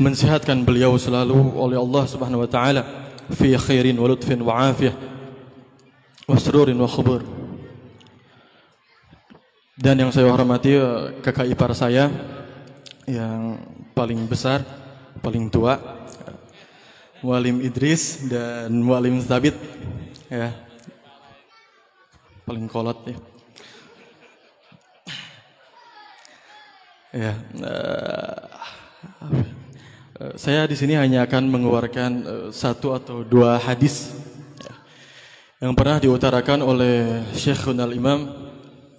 mensehatkan beliau selalu oleh Allah Subhanahu wa taala fi khairin wa lutfin wa afiyah wa sururin wa khubur. Dan yang saya hormati eh, kakak ipar saya yang paling besar, paling tua, Mualim Idris dan Mualim Sabit ya. Paling kolot ya. Ya, uh, Eh, saya di sini hanya akan mengeluarkan eh, satu atau dua hadis ya, yang pernah diutarakan oleh Syekh al-Imam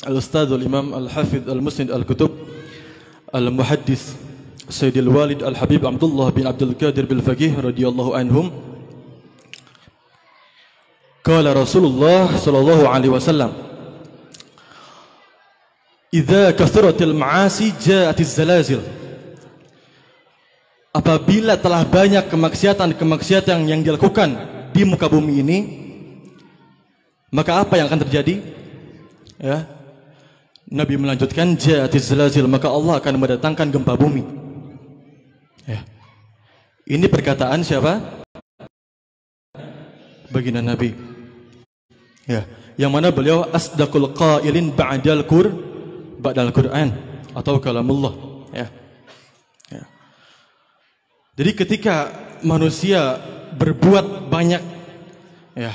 Al-Ustadzul Imam Al-Hafidh Al-Musnid Al-Kutub Al-Muhaddis Sayyidil Walid Al-Habib Abdullah bin Abdul Qadir bin Faqih radhiyallahu anhum Qala Rasulullah sallallahu alaihi wasallam Idza kathuratil ma'asi ja'atiz zalazil apabila telah banyak kemaksiatan-kemaksiatan yang dilakukan di muka bumi ini, maka apa yang akan terjadi? Ya. Nabi melanjutkan ja'atiz maka Allah akan mendatangkan gempa bumi. Ya. Ini perkataan siapa? Baginda Nabi. Ya, yang mana beliau asdaqul qailin ba'dal qur ba'dal Qur'an atau kalamullah, ya. Jadi ketika manusia berbuat banyak ya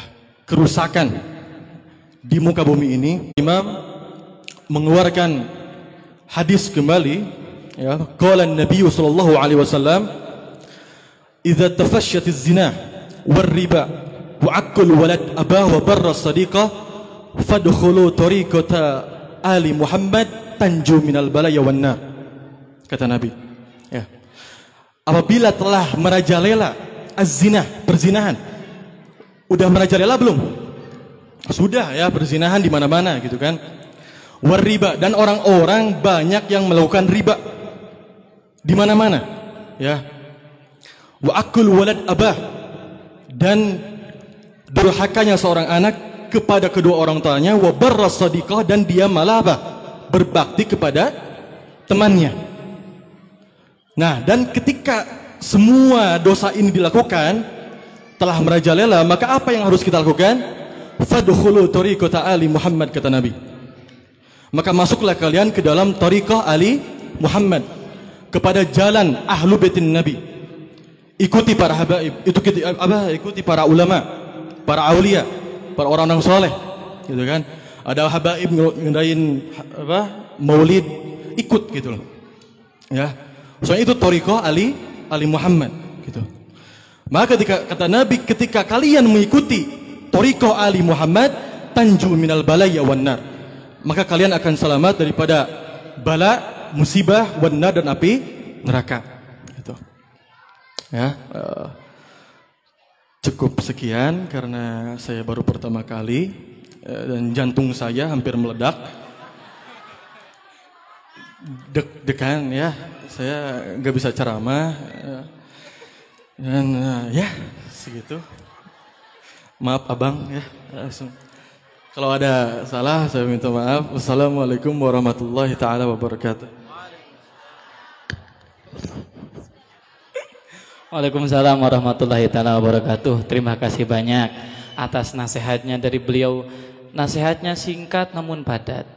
kerusakan di muka bumi ini, Imam mengeluarkan hadis kembali ya qala Nabi sallallahu alaihi wasallam idza tafashyat az-zina war riba wa walad aba wa barra sadiqa fadkhulu tariqata ali Muhammad tanju minal balaya wan kata Nabi apabila telah merajalela az perzinahan. Udah merajalela belum? Sudah ya perzinahan di mana-mana gitu kan. War riba dan orang-orang banyak yang melakukan riba di mana-mana ya. Wa akul walad abah dan durhakanya seorang anak kepada kedua orang tuanya wa barras dan dia malah apa? berbakti kepada temannya. Nah, dan ketika semua dosa ini dilakukan telah merajalela, maka apa yang harus kita lakukan? Fadkhulu tariqata Ali Muhammad kata Nabi. Maka masuklah kalian ke dalam tariqah Ali Muhammad kepada jalan ahlu baitin Nabi. Ikuti para habaib, itu apa? Ikuti para ulama, para aulia, para orang-orang soleh, gitu kan? Ada habaib ngendain apa? Maulid ikut gitu loh. Ya, Soalnya itu Toriko Ali Ali Muhammad gitu. Maka ketika kata Nabi ketika kalian mengikuti Toriko Ali Muhammad tanju minal balaya wanar maka kalian akan selamat daripada bala musibah wanar dan api neraka gitu. ya uh, cukup sekian karena saya baru pertama kali eh, dan jantung saya hampir meledak deg-degan ya saya nggak bisa ceramah dan eh, ya segitu maaf abang ya langsung kalau ada salah saya minta maaf wassalamualaikum warahmatullahi taala wabarakatuh Waalaikumsalam warahmatullahi taala wabarakatuh. Terima kasih banyak atas nasihatnya dari beliau. Nasihatnya singkat namun padat.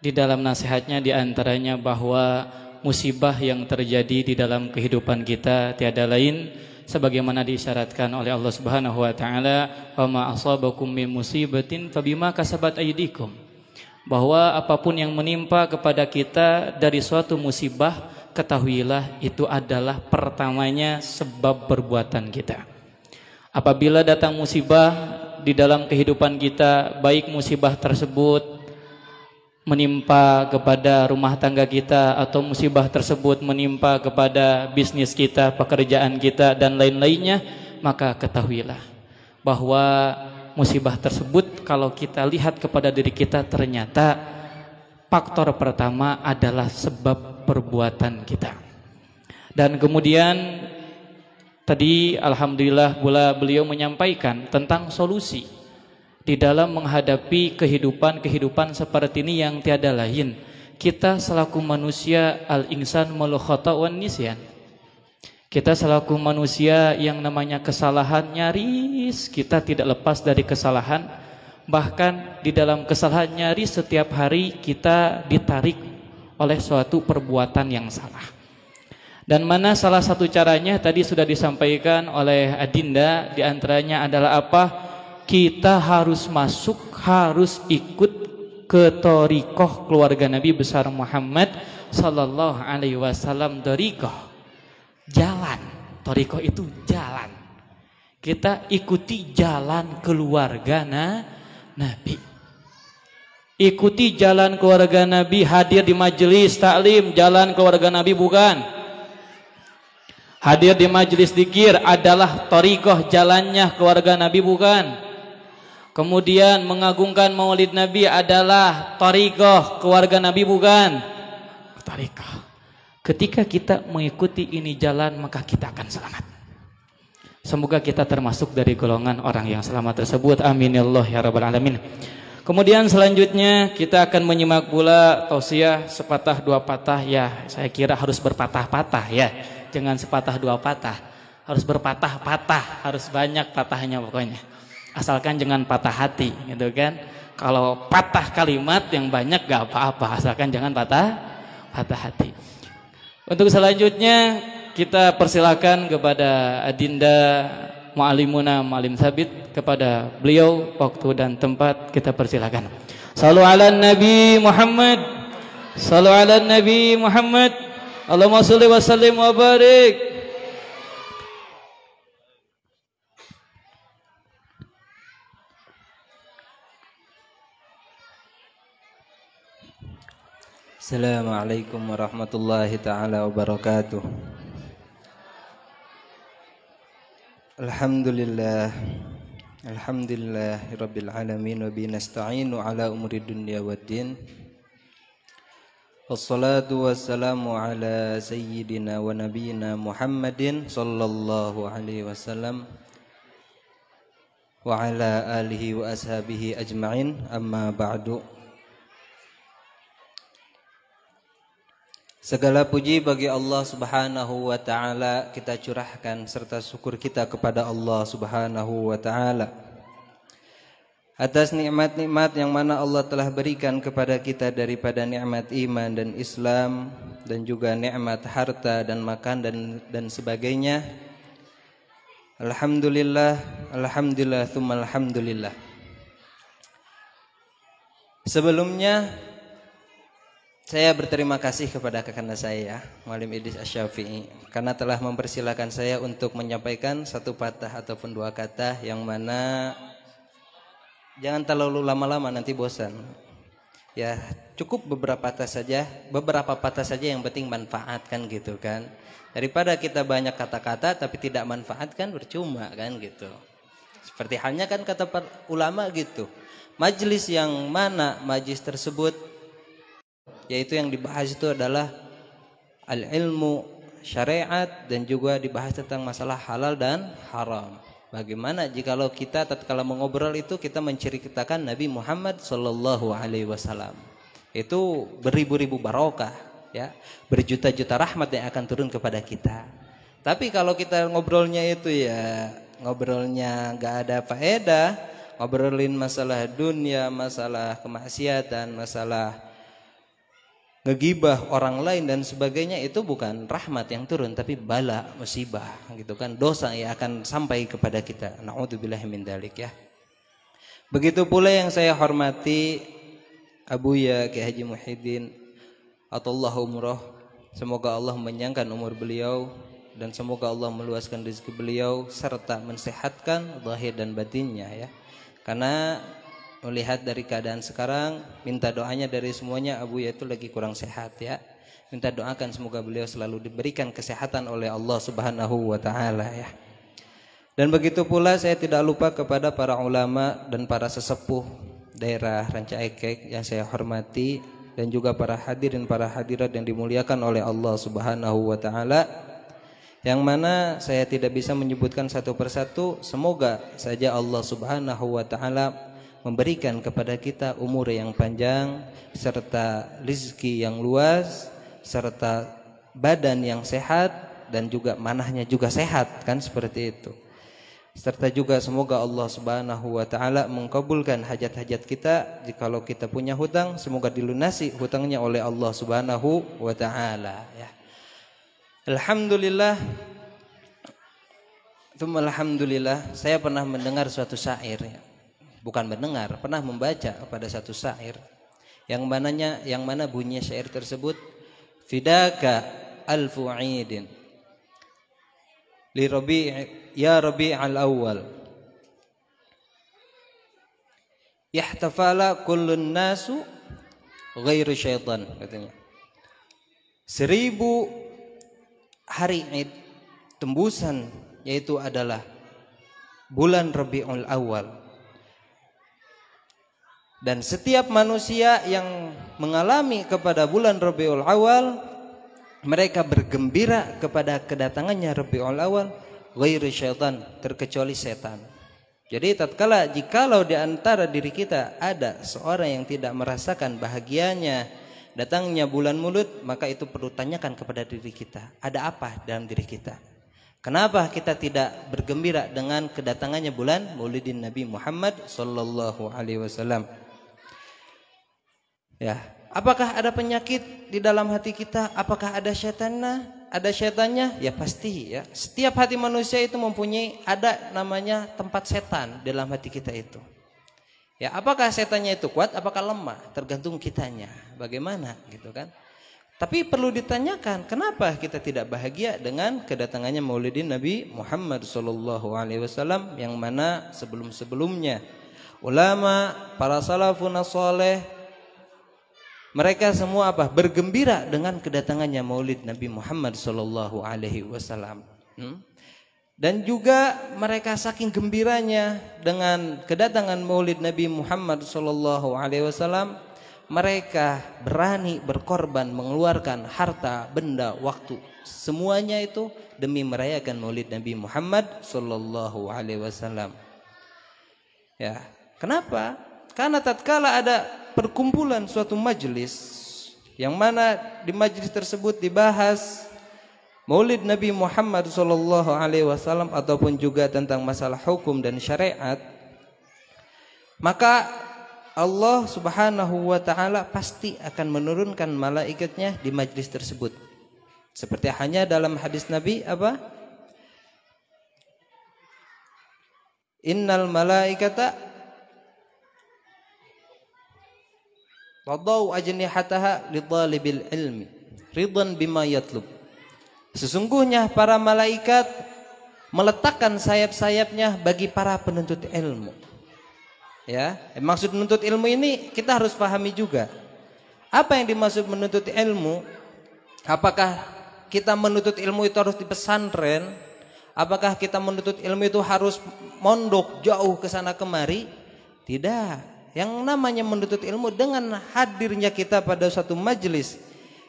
Di dalam nasihatnya diantaranya bahwa musibah yang terjadi di dalam kehidupan kita tiada lain sebagaimana disyaratkan oleh Allah Subhanahu wa taala, "Wa ma asabakum min musibatin fabima kasabat aydikum." Bahwa apapun yang menimpa kepada kita dari suatu musibah, ketahuilah itu adalah pertamanya sebab perbuatan kita. Apabila datang musibah di dalam kehidupan kita, baik musibah tersebut menimpa kepada rumah tangga kita atau musibah tersebut menimpa kepada bisnis kita, pekerjaan kita dan lain-lainnya, maka ketahuilah bahwa musibah tersebut kalau kita lihat kepada diri kita ternyata faktor pertama adalah sebab perbuatan kita. Dan kemudian tadi alhamdulillah pula beliau menyampaikan tentang solusi di dalam menghadapi kehidupan-kehidupan seperti ini yang tiada lain. Kita selaku manusia al-insan melukhatawan wan nisyan. Kita selaku manusia yang namanya kesalahan nyaris kita tidak lepas dari kesalahan. Bahkan di dalam kesalahan nyaris setiap hari kita ditarik oleh suatu perbuatan yang salah. Dan mana salah satu caranya tadi sudah disampaikan oleh Adinda diantaranya adalah apa? kita harus masuk, harus ikut ke torikoh keluarga Nabi besar Muhammad Sallallahu Alaihi Wasallam torikoh jalan torikoh itu jalan kita ikuti jalan keluarga na, Nabi ikuti jalan keluarga Nabi hadir di majelis taklim jalan keluarga Nabi bukan hadir di majelis dikir adalah torikoh jalannya keluarga Nabi bukan Kemudian mengagungkan maulid Nabi adalah tarikah keluarga Nabi bukan? Tarikah. Ketika kita mengikuti ini jalan maka kita akan selamat. Semoga kita termasuk dari golongan orang yang selamat tersebut. Amin ya Allah ya rabbal alamin. Kemudian selanjutnya kita akan menyimak pula tausiah sepatah dua patah ya. Saya kira harus berpatah-patah ya. Jangan sepatah dua patah. Harus berpatah-patah, harus banyak patahnya pokoknya asalkan jangan patah hati gitu kan kalau patah kalimat yang banyak gak apa-apa asalkan jangan patah patah hati untuk selanjutnya kita persilakan kepada Adinda Mu'alimuna Mu'alim Sabit kepada beliau waktu dan tempat kita persilakan Salu ala Nabi Muhammad Salu ala Nabi Muhammad Allahumma salli wa sallim wa barik السلام عليكم ورحمة الله تعالى وبركاته الحمد لله الحمد لله رب العالمين وبنستعين نستعين على أمور الدنيا والدين والصلاة والسلام على سيدنا ونبينا محمد صلى الله عليه وسلم وعلى آله وأصحابه أجمعين أما بعد Segala puji bagi Allah Subhanahu wa taala kita curahkan serta syukur kita kepada Allah Subhanahu wa taala atas nikmat-nikmat yang mana Allah telah berikan kepada kita daripada nikmat iman dan Islam dan juga nikmat harta dan makan dan dan sebagainya. Alhamdulillah, alhamdulillah, thumma alhamdulillah. Sebelumnya saya berterima kasih kepada kakanda saya, ya, Malim Idris Asyafi'i, karena telah mempersilahkan saya untuk menyampaikan satu patah ataupun dua kata yang mana jangan terlalu lama-lama nanti bosan. Ya, cukup beberapa patah saja, beberapa patah saja yang penting manfaatkan gitu kan. Daripada kita banyak kata-kata tapi tidak manfaatkan bercuma kan gitu. Seperti halnya kan kata ulama gitu. Majelis yang mana majlis tersebut yaitu yang dibahas itu adalah al-ilmu syariat dan juga dibahas tentang masalah halal dan haram. Bagaimana jikalau kita tatkala mengobrol itu kita menceritakan Nabi Muhammad Shallallahu Alaihi Wasallam itu beribu-ribu barokah ya berjuta-juta rahmat yang akan turun kepada kita. Tapi kalau kita ngobrolnya itu ya ngobrolnya nggak ada faedah, ngobrolin masalah dunia, masalah kemaksiatan, masalah ngegibah orang lain dan sebagainya itu bukan rahmat yang turun tapi bala musibah gitu kan dosa yang akan sampai kepada kita naudzubillah min dalik ya begitu pula yang saya hormati Abu Ya, Kiai Haji Muhyiddin atallahu umroh semoga Allah menyangkan umur beliau dan semoga Allah meluaskan rezeki beliau serta mensehatkan zahir dan batinnya ya karena Melihat dari keadaan sekarang, minta doanya dari semuanya. Abu ya itu lagi kurang sehat ya. Minta doakan semoga beliau selalu diberikan kesehatan oleh Allah Subhanahu wa taala ya. Dan begitu pula saya tidak lupa kepada para ulama dan para sesepuh daerah Rancaekek yang saya hormati dan juga para hadirin para hadirat yang dimuliakan oleh Allah Subhanahu wa taala yang mana saya tidak bisa menyebutkan satu persatu semoga saja Allah Subhanahu wa taala memberikan kepada kita umur yang panjang serta rizki yang luas serta badan yang sehat dan juga manahnya juga sehat kan seperti itu serta juga semoga Allah Subhanahu wa taala mengkabulkan hajat-hajat kita jikalau kita punya hutang semoga dilunasi hutangnya oleh Allah Subhanahu wa taala ya Alhamdulillah Alhamdulillah saya pernah mendengar suatu syair ya bukan mendengar, pernah membaca pada satu syair yang mananya yang mana bunyi syair tersebut fidaka alfu idin li rabi ya rabi al awal yahtafala kullun nasu ghairu syaitan katanya seribu hari id tembusan yaitu adalah bulan Rabiul Awal dan setiap manusia yang mengalami kepada bulan Rabiul Awal mereka bergembira kepada kedatangannya Rabiul Awal ghairu syaitan terkecuali setan. Jadi tatkala jikalau di antara diri kita ada seorang yang tidak merasakan bahagianya datangnya bulan mulut, maka itu perlu tanyakan kepada diri kita, ada apa dalam diri kita? Kenapa kita tidak bergembira dengan kedatangannya bulan Maulidin Nabi Muhammad sallallahu alaihi wasallam? Ya, apakah ada penyakit di dalam hati kita? Apakah ada syaitannya? Ada setannya? Ya pasti ya. Setiap hati manusia itu mempunyai ada namanya tempat setan dalam hati kita itu. Ya, apakah setannya itu kuat? Apakah lemah? Tergantung kitanya. Bagaimana gitu kan? Tapi perlu ditanyakan, kenapa kita tidak bahagia dengan kedatangannya Maulidin Nabi Muhammad Shallallahu Alaihi Wasallam yang mana sebelum-sebelumnya ulama, para salafun soleh, mereka semua apa? Bergembira dengan kedatangannya Maulid Nabi Muhammad Shallallahu Alaihi Wasallam. Hmm? Dan juga mereka saking gembiranya dengan kedatangan Maulid Nabi Muhammad Shallallahu Alaihi Wasallam, mereka berani berkorban mengeluarkan harta, benda, waktu, semuanya itu demi merayakan Maulid Nabi Muhammad Shallallahu Alaihi Wasallam. Ya, kenapa? Karena tatkala ada perkumpulan suatu majelis yang mana di majelis tersebut dibahas Maulid Nabi Muhammad sallallahu alaihi wasallam ataupun juga tentang masalah hukum dan syariat maka Allah Subhanahu wa taala pasti akan menurunkan malaikatnya di majelis tersebut seperti hanya dalam hadis Nabi apa Innal malaikata Tadau ajnihataha lidalibil ilmi ridan bima yatlub. Sesungguhnya para malaikat meletakkan sayap-sayapnya bagi para penuntut ilmu. Ya, eh, maksud menuntut ilmu ini kita harus pahami juga. Apa yang dimaksud menuntut ilmu? Apakah kita menuntut ilmu itu harus di pesantren? Apakah kita menuntut ilmu itu harus mondok jauh ke sana kemari? Tidak. Yang namanya menuntut ilmu dengan hadirnya kita pada suatu majelis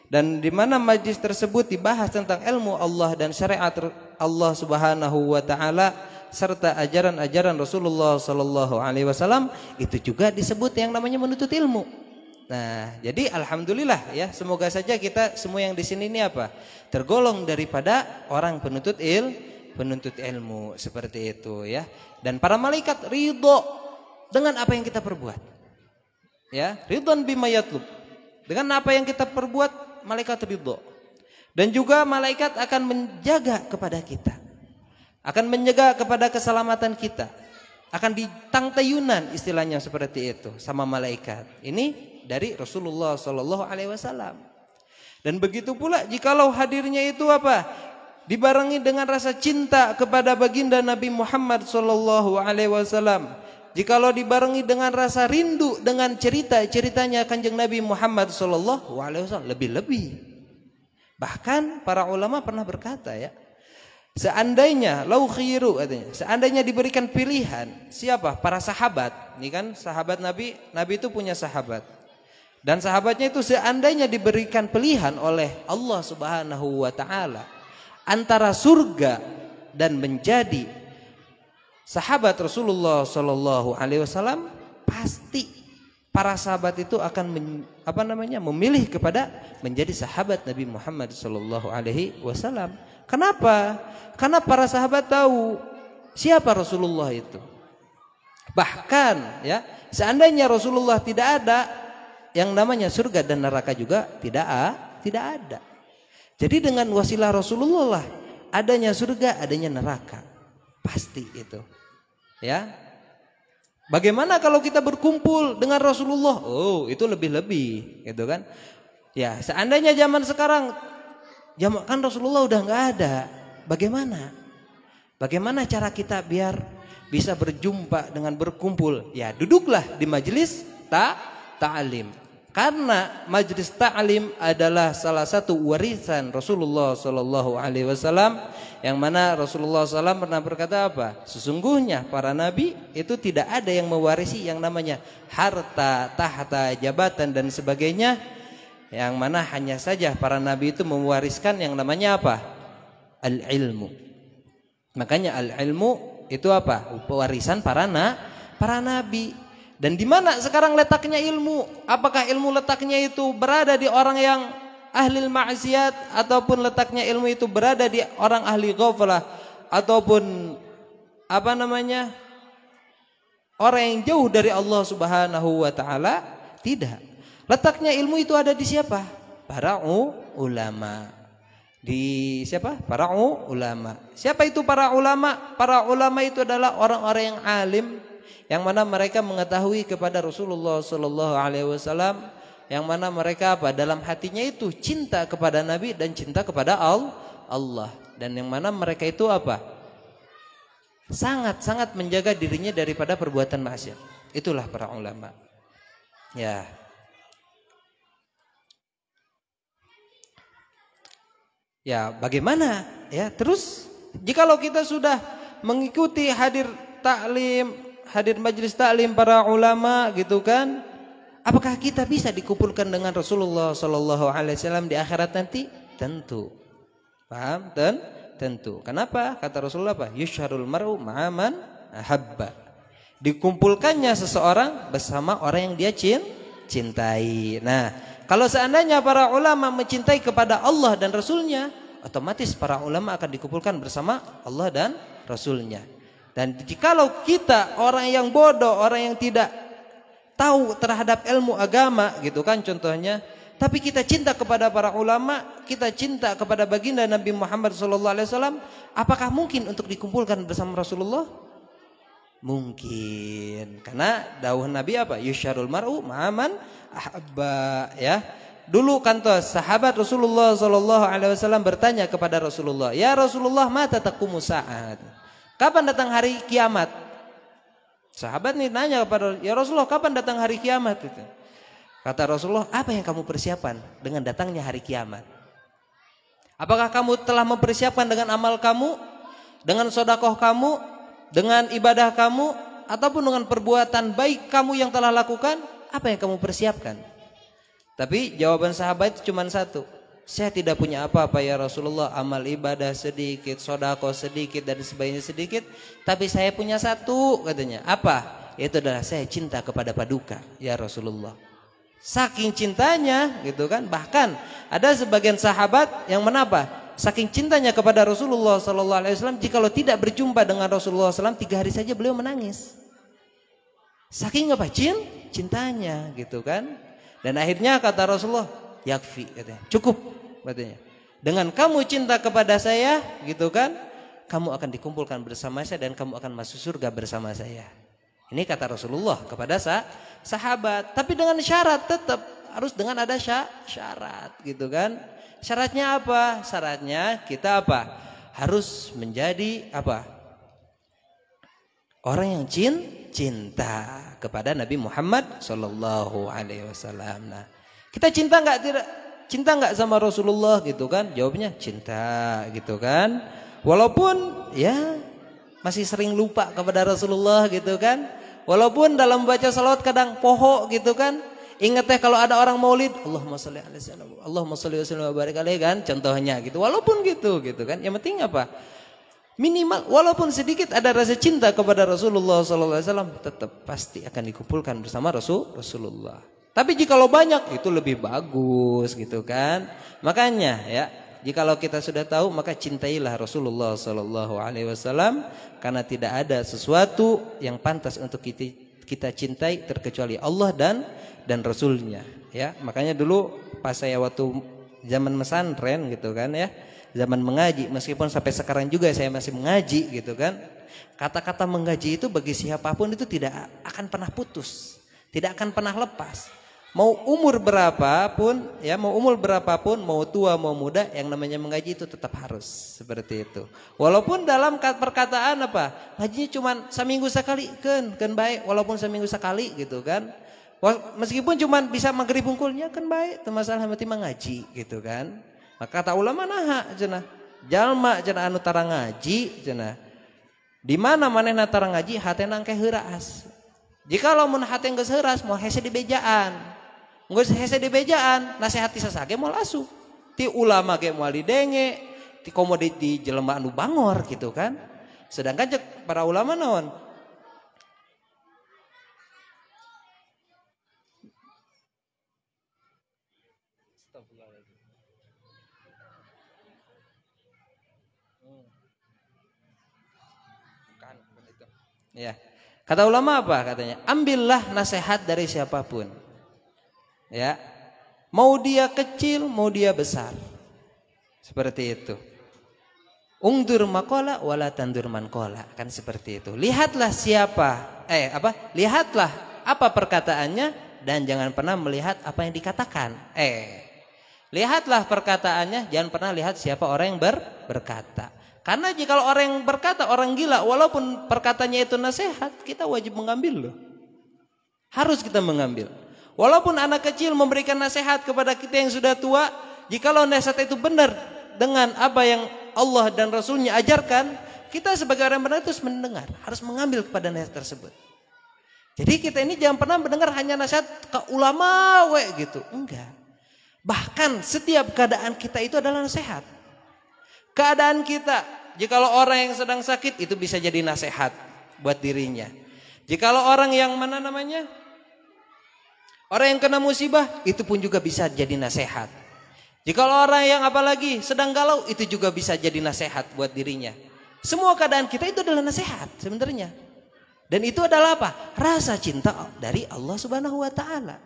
dan di mana majelis tersebut dibahas tentang ilmu Allah dan syariat Allah Subhanahu wa taala serta ajaran-ajaran Rasulullah sallallahu alaihi wasallam itu juga disebut yang namanya menuntut ilmu. Nah, jadi alhamdulillah ya, semoga saja kita semua yang di sini ini apa? tergolong daripada orang penuntut il, penuntut ilmu seperti itu ya. Dan para malaikat ridho dengan apa yang kita perbuat. Ya, ridwan bima yatlub. Dengan apa yang kita perbuat, malaikat ridho. Dan juga malaikat akan menjaga kepada kita. Akan menjaga kepada keselamatan kita. Akan ditangtayunan istilahnya seperti itu sama malaikat. Ini dari Rasulullah Shallallahu Alaihi Wasallam. Dan begitu pula jikalau hadirnya itu apa? Dibarengi dengan rasa cinta kepada baginda Nabi Muhammad Shallallahu Alaihi Wasallam Jikalau dibarengi dengan rasa rindu dengan cerita-ceritanya Kanjeng Nabi Muhammad SAW lebih-lebih. Bahkan para ulama pernah berkata ya, Seandainya lau khiru katanya, seandainya diberikan pilihan siapa? Para sahabat. Ini kan sahabat Nabi, Nabi itu punya sahabat. Dan sahabatnya itu seandainya diberikan pilihan oleh Allah Subhanahu wa taala antara surga dan menjadi sahabat Rasulullah Shallallahu Alaihi Wasallam pasti para sahabat itu akan men, apa namanya memilih kepada menjadi sahabat Nabi Muhammad Shallallahu Alaihi Wasallam. Kenapa? Karena para sahabat tahu siapa Rasulullah itu. Bahkan ya seandainya Rasulullah tidak ada yang namanya surga dan neraka juga tidak tidak ada. Jadi dengan wasilah Rasulullah lah adanya surga, adanya neraka. Pasti itu. Ya. Bagaimana kalau kita berkumpul dengan Rasulullah? Oh, itu lebih-lebih, gitu kan? Ya, seandainya zaman sekarang zaman kan Rasulullah udah nggak ada. Bagaimana? Bagaimana cara kita biar bisa berjumpa dengan berkumpul? Ya, duduklah di majelis tak taalim Karena majelis taalim adalah salah satu warisan Rasulullah Shallallahu alaihi wasallam yang mana Rasulullah SAW pernah berkata apa? Sesungguhnya para nabi itu tidak ada yang mewarisi yang namanya harta, tahta, jabatan dan sebagainya. Yang mana hanya saja para nabi itu mewariskan yang namanya apa? Al-ilmu. Makanya al-ilmu itu apa? Pewarisan para na, para nabi. Dan di mana sekarang letaknya ilmu? Apakah ilmu letaknya itu berada di orang yang ahli maksiat ataupun letaknya ilmu itu berada di orang ahli ghaflah ataupun apa namanya orang yang jauh dari Allah Subhanahu wa taala tidak letaknya ilmu itu ada di siapa para ulama di siapa para ulama siapa itu para ulama para ulama itu adalah orang-orang yang alim yang mana mereka mengetahui kepada Rasulullah Sallallahu alaihi wasallam yang mana mereka apa dalam hatinya itu cinta kepada Nabi dan cinta kepada Allah dan yang mana mereka itu apa sangat-sangat menjaga dirinya daripada perbuatan maksiat itulah para ulama ya ya bagaimana ya terus jikalau kita sudah mengikuti hadir taklim hadir majelis taklim para ulama gitu kan Apakah kita bisa dikumpulkan dengan Rasulullah Sallallahu Alaihi Wasallam di akhirat nanti? Tentu. Paham? Ten? Tentu. Kenapa? Kata Rasulullah apa? Yusharul mar'u ma'aman habba. Dikumpulkannya seseorang bersama orang yang dia cintai. Nah, kalau seandainya para ulama mencintai kepada Allah dan Rasulnya, otomatis para ulama akan dikumpulkan bersama Allah dan Rasulnya. Dan jikalau kita orang yang bodoh, orang yang tidak tahu terhadap ilmu agama gitu kan contohnya tapi kita cinta kepada para ulama, kita cinta kepada baginda Nabi Muhammad SAW. Apakah mungkin untuk dikumpulkan bersama Rasulullah? Mungkin, karena dawuh Nabi apa? Yusharul mar'u ma'aman ahabba ya. Dulu kantor sahabat Rasulullah Shallallahu Alaihi Wasallam bertanya kepada Rasulullah, ya Rasulullah mata takumu saat. Kapan datang hari kiamat? Sahabat nih nanya kepada ya Rasulullah kapan datang hari kiamat itu? Kata Rasulullah, apa yang kamu persiapkan dengan datangnya hari kiamat? Apakah kamu telah mempersiapkan dengan amal kamu, dengan sodakoh kamu, dengan ibadah kamu, ataupun dengan perbuatan baik kamu yang telah lakukan? Apa yang kamu persiapkan? Tapi jawaban sahabat itu cuma satu. Saya tidak punya apa-apa ya Rasulullah, amal ibadah sedikit, sodako sedikit dan sebagainya sedikit. Tapi saya punya satu katanya, apa? Itu adalah saya cinta kepada paduka ya Rasulullah. Saking cintanya gitu kan, bahkan ada sebagian sahabat yang menapa? Saking cintanya kepada Rasulullah Sallallahu Alaihi Wasallam, jikalau tidak berjumpa dengan Rasulullah Sallam tiga hari saja beliau menangis. Saking apa cintanya gitu kan? Dan akhirnya kata Rasulullah, yakfi katanya. Cukup katanya. dengan kamu cinta kepada saya, gitu kan? Kamu akan dikumpulkan bersama saya dan kamu akan masuk surga bersama saya. Ini kata Rasulullah kepada sah sahabat. Tapi dengan syarat tetap harus dengan ada syah, syarat, gitu kan? Syaratnya apa? Syaratnya kita apa? Harus menjadi apa? Orang yang cin cinta kepada Nabi Muhammad Shallallahu Alaihi Wasallam. Nah, kita cinta nggak tidak cinta nggak sama Rasulullah gitu kan? Jawabnya cinta gitu kan. Walaupun ya masih sering lupa kepada Rasulullah gitu kan. Walaupun dalam baca salawat kadang poho gitu kan. Ingat teh kalau ada orang maulid, Allahumma sholli alaihi wasallam, Allahumma Allah, wasallam wa barik kan contohnya gitu. Walaupun gitu gitu kan. Yang penting apa? Minimal walaupun sedikit ada rasa cinta kepada Rasulullah sallallahu alaihi wasallam tetap pasti akan dikumpulkan bersama Rasul Rasulullah. Tapi jika lo banyak itu lebih bagus gitu kan. Makanya ya, jika lo kita sudah tahu maka cintailah Rasulullah sallallahu alaihi wasallam karena tidak ada sesuatu yang pantas untuk kita kita cintai terkecuali Allah dan dan Rasulnya ya. Makanya dulu pas saya waktu zaman mesantren gitu kan ya, zaman mengaji meskipun sampai sekarang juga saya masih mengaji gitu kan. Kata-kata mengaji itu bagi siapapun itu tidak akan pernah putus, tidak akan pernah lepas. Mau umur berapapun, ya mau umur berapapun, mau tua mau muda, yang namanya mengaji itu tetap harus seperti itu. Walaupun dalam perkataan apa, ngajinya cuma seminggu sekali, kan, kan baik. Walaupun seminggu sekali gitu kan, meskipun cuma bisa maghrib bungkulnya kan baik, termasalah mesti mengaji gitu kan. Maka kata ulama naha jenah, jalma jenah anu tarang ngaji jenah. Di mana mana natarang ngaji, hati engke heras. Jika mun hati geus heuras mau hese di bejaan. Nggak hese di bejaan, nasehati sasage mau lasu. Ti ulama ge di denge, ti komoditi jelema anu bangor gitu kan. Sedangkan cek para ulama non. Ya. Kata ulama apa katanya? Ambillah nasihat dari siapapun Ya. Mau dia kecil, mau dia besar. Seperti itu. Ungdur makola wala tandur mankola. Kan seperti itu. Lihatlah siapa. Eh apa? Lihatlah apa perkataannya. Dan jangan pernah melihat apa yang dikatakan. Eh. Lihatlah perkataannya. Jangan pernah lihat siapa orang yang ber, berkata. Karena jika orang yang berkata orang gila. Walaupun perkataannya itu nasihat. Kita wajib mengambil loh. Harus kita mengambil. Walaupun anak kecil memberikan nasihat kepada kita yang sudah tua, jikalau nasihat itu benar dengan apa yang Allah dan Rasulnya ajarkan, kita sebagai orang benar itu harus mendengar, harus mengambil kepada nasihat tersebut. Jadi kita ini jangan pernah mendengar hanya nasihat ke ulama we gitu. Enggak. Bahkan setiap keadaan kita itu adalah nasihat. Keadaan kita, jikalau orang yang sedang sakit itu bisa jadi nasihat buat dirinya. Jikalau orang yang mana namanya? Orang yang kena musibah itu pun juga bisa jadi nasihat. Jika orang yang apalagi sedang galau itu juga bisa jadi nasihat buat dirinya. Semua keadaan kita itu adalah nasihat sebenarnya. Dan itu adalah apa? Rasa cinta dari Allah Subhanahu wa taala.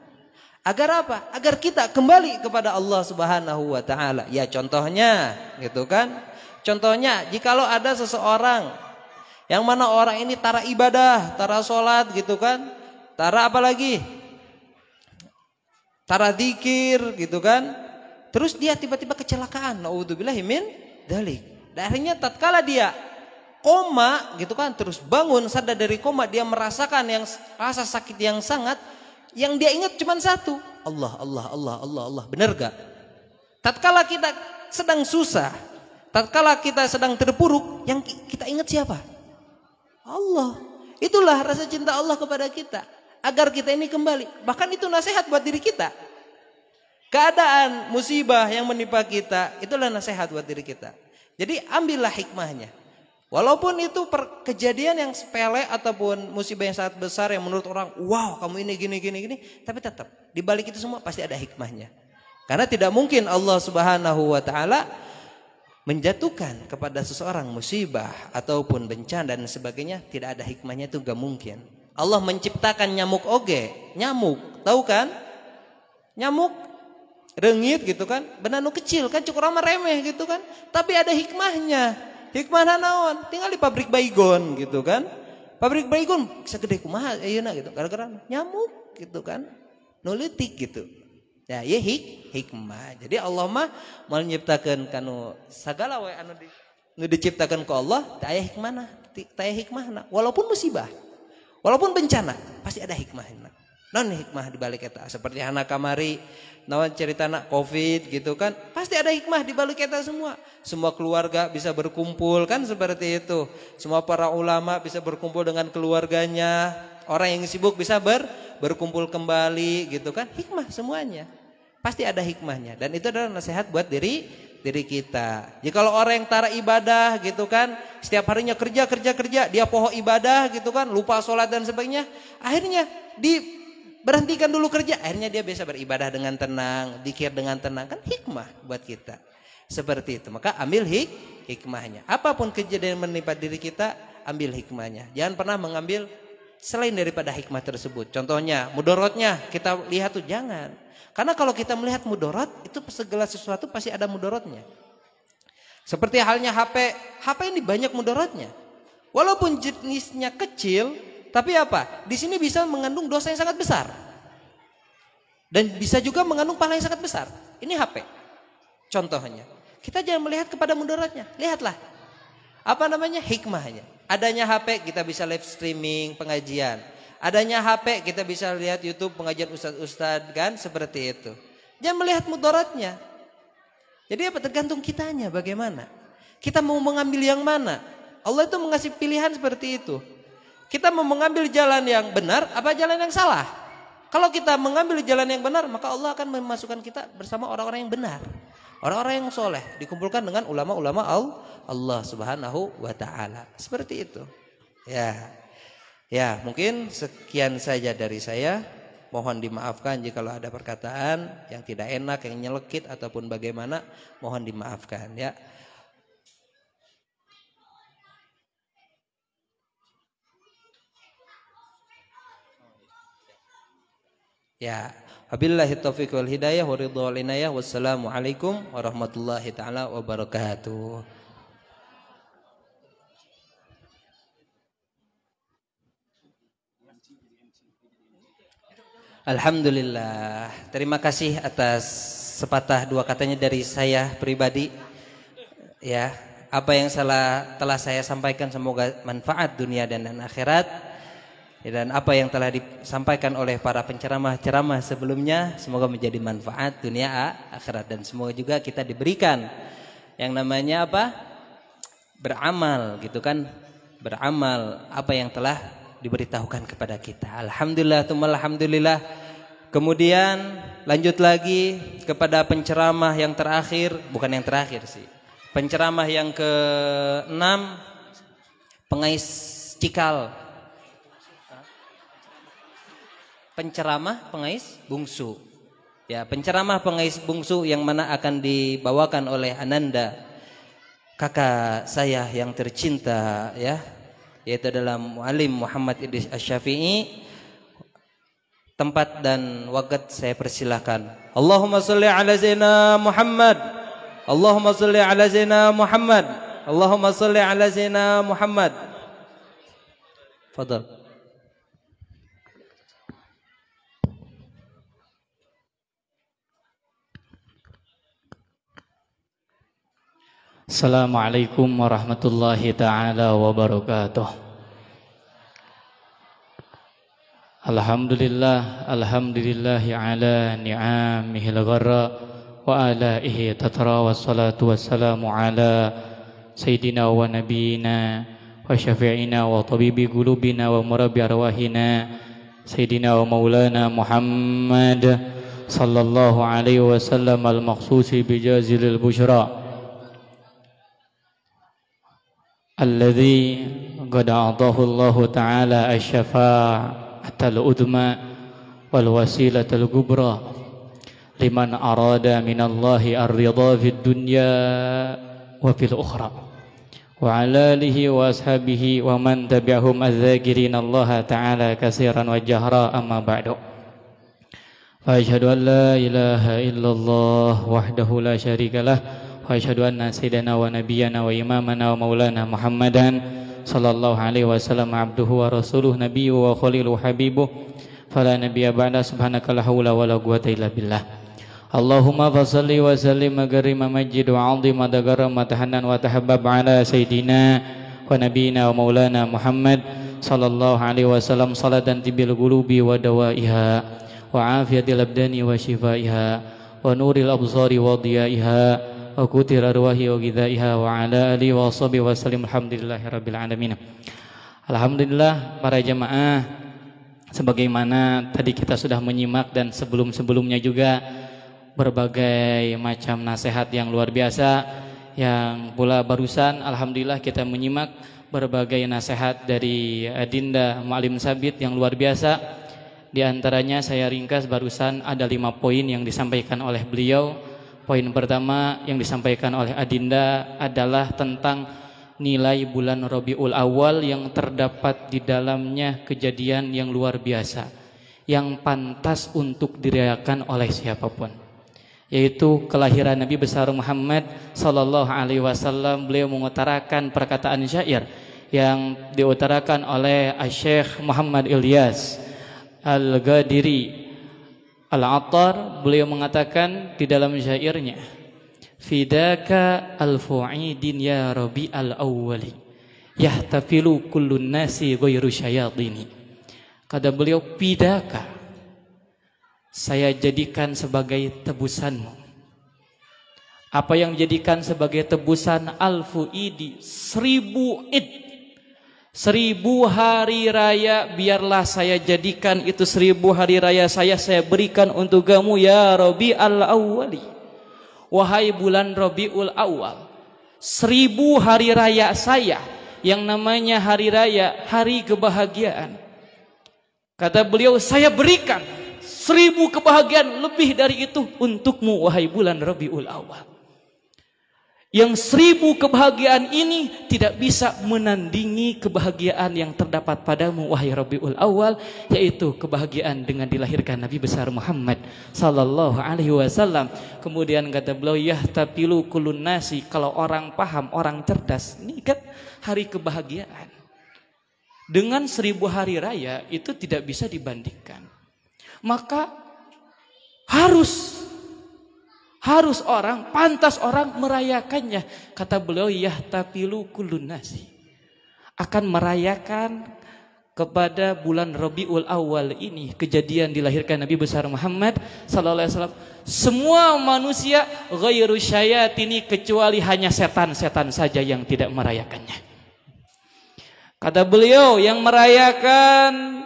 Agar apa? Agar kita kembali kepada Allah Subhanahu wa taala. Ya contohnya, gitu kan? Contohnya, jikalau ada seseorang yang mana orang ini tara ibadah, tara sholat gitu kan? Tara apa lagi? Tara dikir gitu kan. Terus dia tiba-tiba kecelakaan. naudzubillah min dalik. akhirnya tatkala dia koma gitu kan terus bangun sadar dari koma dia merasakan yang rasa sakit yang sangat yang dia ingat cuma satu Allah Allah Allah Allah Allah benar gak tatkala kita sedang susah tatkala kita sedang terpuruk yang kita ingat siapa Allah itulah rasa cinta Allah kepada kita agar kita ini kembali. Bahkan itu nasihat buat diri kita. Keadaan musibah yang menimpa kita itulah nasihat buat diri kita. Jadi ambillah hikmahnya. Walaupun itu per, kejadian yang sepele ataupun musibah yang sangat besar yang menurut orang, wow kamu ini gini gini gini, tapi tetap di balik itu semua pasti ada hikmahnya. Karena tidak mungkin Allah Subhanahu wa taala menjatuhkan kepada seseorang musibah ataupun bencana dan sebagainya tidak ada hikmahnya itu gak mungkin. Allah menciptakan nyamuk oge, nyamuk, tahu kan? Nyamuk rengit gitu kan, benanu kecil kan cukup ramah remeh gitu kan, tapi ada hikmahnya. hikmah naon? Tinggal di pabrik Baygon gitu kan. Pabrik Baygon segede kumaha ayeuna eh, gitu, gara-gara nyamuk gitu kan. nolitik gitu. Ya, ya hik hikmah. Jadi Allah mah mau menciptakan kanu segala wae anu di diciptakan ke Allah, tak aya hikmahna, tak aya hikmahna walaupun musibah. Walaupun bencana, pasti ada hikmahnya. Non hikmah di balik kita. Seperti anak kamari, nawan cerita anak covid gitu kan. Pasti ada hikmah di balik kita semua. Semua keluarga bisa berkumpul kan seperti itu. Semua para ulama bisa berkumpul dengan keluarganya. Orang yang sibuk bisa ber berkumpul kembali gitu kan. Hikmah semuanya. Pasti ada hikmahnya. Dan itu adalah nasihat buat diri diri kita. Jadi ya, kalau orang yang tara ibadah gitu kan, setiap harinya kerja kerja kerja, dia poho ibadah gitu kan, lupa sholat dan sebagainya, akhirnya di berhentikan dulu kerja, akhirnya dia bisa beribadah dengan tenang, dikir dengan tenang kan hikmah buat kita. Seperti itu. Maka ambil hik hikmahnya. Apapun kejadian menimpa diri kita, ambil hikmahnya. Jangan pernah mengambil selain daripada hikmah tersebut. Contohnya mudorotnya kita lihat tuh jangan. Karena kalau kita melihat mudorot itu segala sesuatu pasti ada mudorotnya. Seperti halnya HP, HP ini banyak mudorotnya. Walaupun jenisnya kecil, tapi apa? Di sini bisa mengandung dosa yang sangat besar. Dan bisa juga mengandung pahala yang sangat besar. Ini HP. Contohnya. Kita jangan melihat kepada mudorotnya. Lihatlah. Apa namanya? Hikmahnya. Adanya HP kita bisa live streaming pengajian. Adanya HP kita bisa lihat YouTube pengajian ustadz-ustadz kan seperti itu. Jangan melihat mudaratnya. Jadi apa tergantung kitanya bagaimana. Kita mau mengambil yang mana? Allah itu mengasih pilihan seperti itu. Kita mau mengambil jalan yang benar apa jalan yang salah? Kalau kita mengambil jalan yang benar, maka Allah akan memasukkan kita bersama orang-orang yang benar. Orang-orang yang soleh dikumpulkan dengan ulama-ulama Allah Subhanahu wa taala. Seperti itu. Ya. Ya, mungkin sekian saja dari saya. Mohon dimaafkan jika ada perkataan yang tidak enak, yang nyelekit ataupun bagaimana, mohon dimaafkan ya. Ya, Wabillahi taufiq wal hidayah wa ridha wal inayah. Wassalamualaikum warahmatullahi taala wabarakatuh. Alhamdulillah. Terima kasih atas sepatah dua katanya dari saya pribadi. Ya, apa yang salah telah saya sampaikan semoga manfaat dunia dan akhirat. Ya, dan apa yang telah disampaikan oleh para penceramah-ceramah sebelumnya semoga menjadi manfaat dunia akhirat dan semoga juga kita diberikan yang namanya apa beramal gitu kan beramal apa yang telah diberitahukan kepada kita alhamdulillah tumal alhamdulillah kemudian lanjut lagi kepada penceramah yang terakhir bukan yang terakhir sih penceramah yang ke-6 Pengais Cikal penceramah pengais bungsu. Ya, penceramah pengais bungsu yang mana akan dibawakan oleh Ananda kakak saya yang tercinta ya, yaitu dalam alim Muhammad Idris Asy-Syafi'i. Tempat dan waktu saya persilahkan. Allahumma salli ala zina Muhammad. Allahumma salli ala zina Muhammad. Allahumma salli ala zina Muhammad. Fadal. Assalamualaikum warahmatullahi taala wabarakatuh. Alhamdulillah, alhamdulillahi ala ni'amihi al-gharra wa alaihi tatra wa salatu wa salamu ala sayyidina wa nabiyina wa syafi'ina wa tabibi gulubina wa murabbi arwahina sayyidina wa maulana Muhammad sallallahu alaihi wasallam al-makhsusi bijazilil bushra. الذي قد أعطاه الله تعالى الشفاعة العظمى والوسيلة الكبرى لمن أراد من الله الرضا في الدنيا وفي الأخرى وعلى آله وأصحابه ومن تبعهم الذاكرين الله تعالى كثيرا وجهرا أما بعد فأشهد أن لا إله إلا الله وحده لا شريك له وأشهد أن سيدنا ونبينا وإمامنا ومولانا محمدا صلى الله عليه وسلم عبده ورسوله نبيه وخليله حبيبه فلا نبي بعد سبحانك لا حول ولا قوة إلا بالله اللهم فصل وسلم كريما مجد وعظيم تكرم وتحنن وتحبب على سيدنا ونبينا ومولانا محمد صلى الله عليه وسلم صلاة تبي القلوب ودوائها وعافية الأبدان وشفائها ونور الأبصار وضيائها وكتر أرواهي وغذائها وعلى آله وصحبه وسلم الحمد لله رب العالمين Alhamdulillah para jemaah sebagaimana tadi kita sudah menyimak dan sebelum-sebelumnya juga berbagai macam nasihat yang luar biasa yang pula barusan alhamdulillah kita menyimak berbagai nasihat dari Adinda Maalim Sabit yang luar biasa di antaranya saya ringkas barusan ada lima poin yang disampaikan oleh beliau Poin pertama yang disampaikan oleh Adinda adalah tentang nilai bulan Robiul Awal yang terdapat di dalamnya kejadian yang luar biasa yang pantas untuk dirayakan oleh siapapun yaitu kelahiran Nabi besar Muhammad sallallahu alaihi wasallam beliau mengutarakan perkataan syair yang diutarakan oleh Syekh Muhammad Ilyas Al-Ghadiri Al-Attar beliau mengatakan di dalam syairnya Fidaka al-fu'idin ya Rabi al-awwali Yahtafilu kullun nasi ghairu syayadini Kata beliau pidaka Saya jadikan sebagai tebusanmu Apa yang dijadikan sebagai tebusan al-fu'idi Seribu id Seribu hari raya biarlah saya jadikan itu seribu hari raya saya saya berikan untuk kamu ya Robi al awali. Wahai bulan Robiul Awal. Seribu hari raya saya yang namanya hari raya, hari kebahagiaan. Kata beliau, saya berikan seribu kebahagiaan lebih dari itu untukmu wahai bulan Robiul Awal yang seribu kebahagiaan ini tidak bisa menandingi kebahagiaan yang terdapat padamu wahai Rabiul Awal yaitu kebahagiaan dengan dilahirkan Nabi besar Muhammad sallallahu alaihi wasallam. Kemudian kata beliau ya tapi kulun nasi kalau orang paham, orang cerdas, ini kan hari kebahagiaan. Dengan seribu hari raya itu tidak bisa dibandingkan. Maka harus harus orang, pantas orang merayakannya. Kata beliau, ya tapi lu kulunasi Akan merayakan kepada bulan Rabiul Awal ini kejadian dilahirkan Nabi besar Muhammad sallallahu alaihi wasallam. Semua manusia ghairu ini kecuali hanya setan-setan saja yang tidak merayakannya. Kata beliau yang merayakan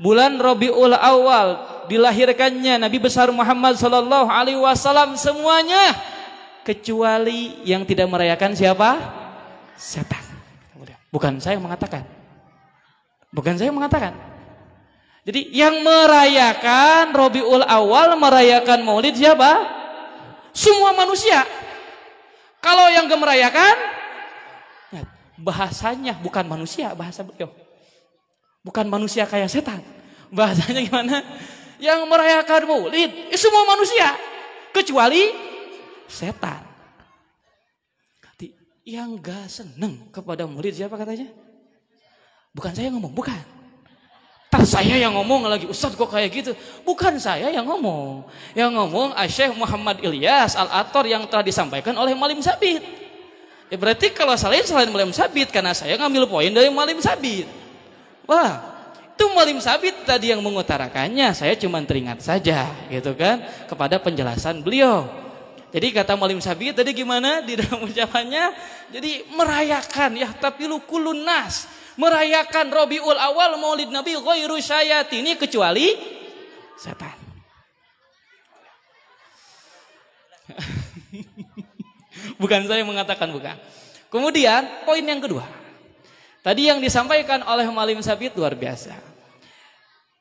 bulan Rabiul Awal dilahirkannya Nabi besar Muhammad sallallahu alaihi wasallam semuanya kecuali yang tidak merayakan siapa? Setan. Bukan saya yang mengatakan. Bukan saya yang mengatakan. Jadi yang merayakan Robiul Awal merayakan Maulid siapa? Semua manusia. Kalau yang gak merayakan ya, bahasanya bukan manusia, bahasa beliau. Bukan manusia kayak setan. Bahasanya gimana? yang merayakan maulid eh, semua manusia kecuali setan. Yang gak seneng kepada murid siapa katanya? Bukan saya yang ngomong, bukan. Tak saya yang ngomong lagi, Ustaz kok kayak gitu. Bukan saya yang ngomong. Yang ngomong Asyik ah, Muhammad Ilyas Al-Ator yang telah disampaikan oleh Malim Sabit. Ya berarti kalau selain selain Malim Sabit, karena saya ngambil poin dari Malim Sabit. Wah, itu Malim Sabit tadi yang mengutarakannya, saya cuma teringat saja gitu kan kepada penjelasan beliau. Jadi kata Malim Sabit tadi gimana di dalam ucapannya? Jadi merayakan ya tapi lu kulunas, merayakan Robiul Awal Maulid Nabi ghairu ini kecuali setan. bukan saya yang mengatakan bukan. Kemudian poin yang kedua, Tadi yang disampaikan oleh Malim Sabit luar biasa.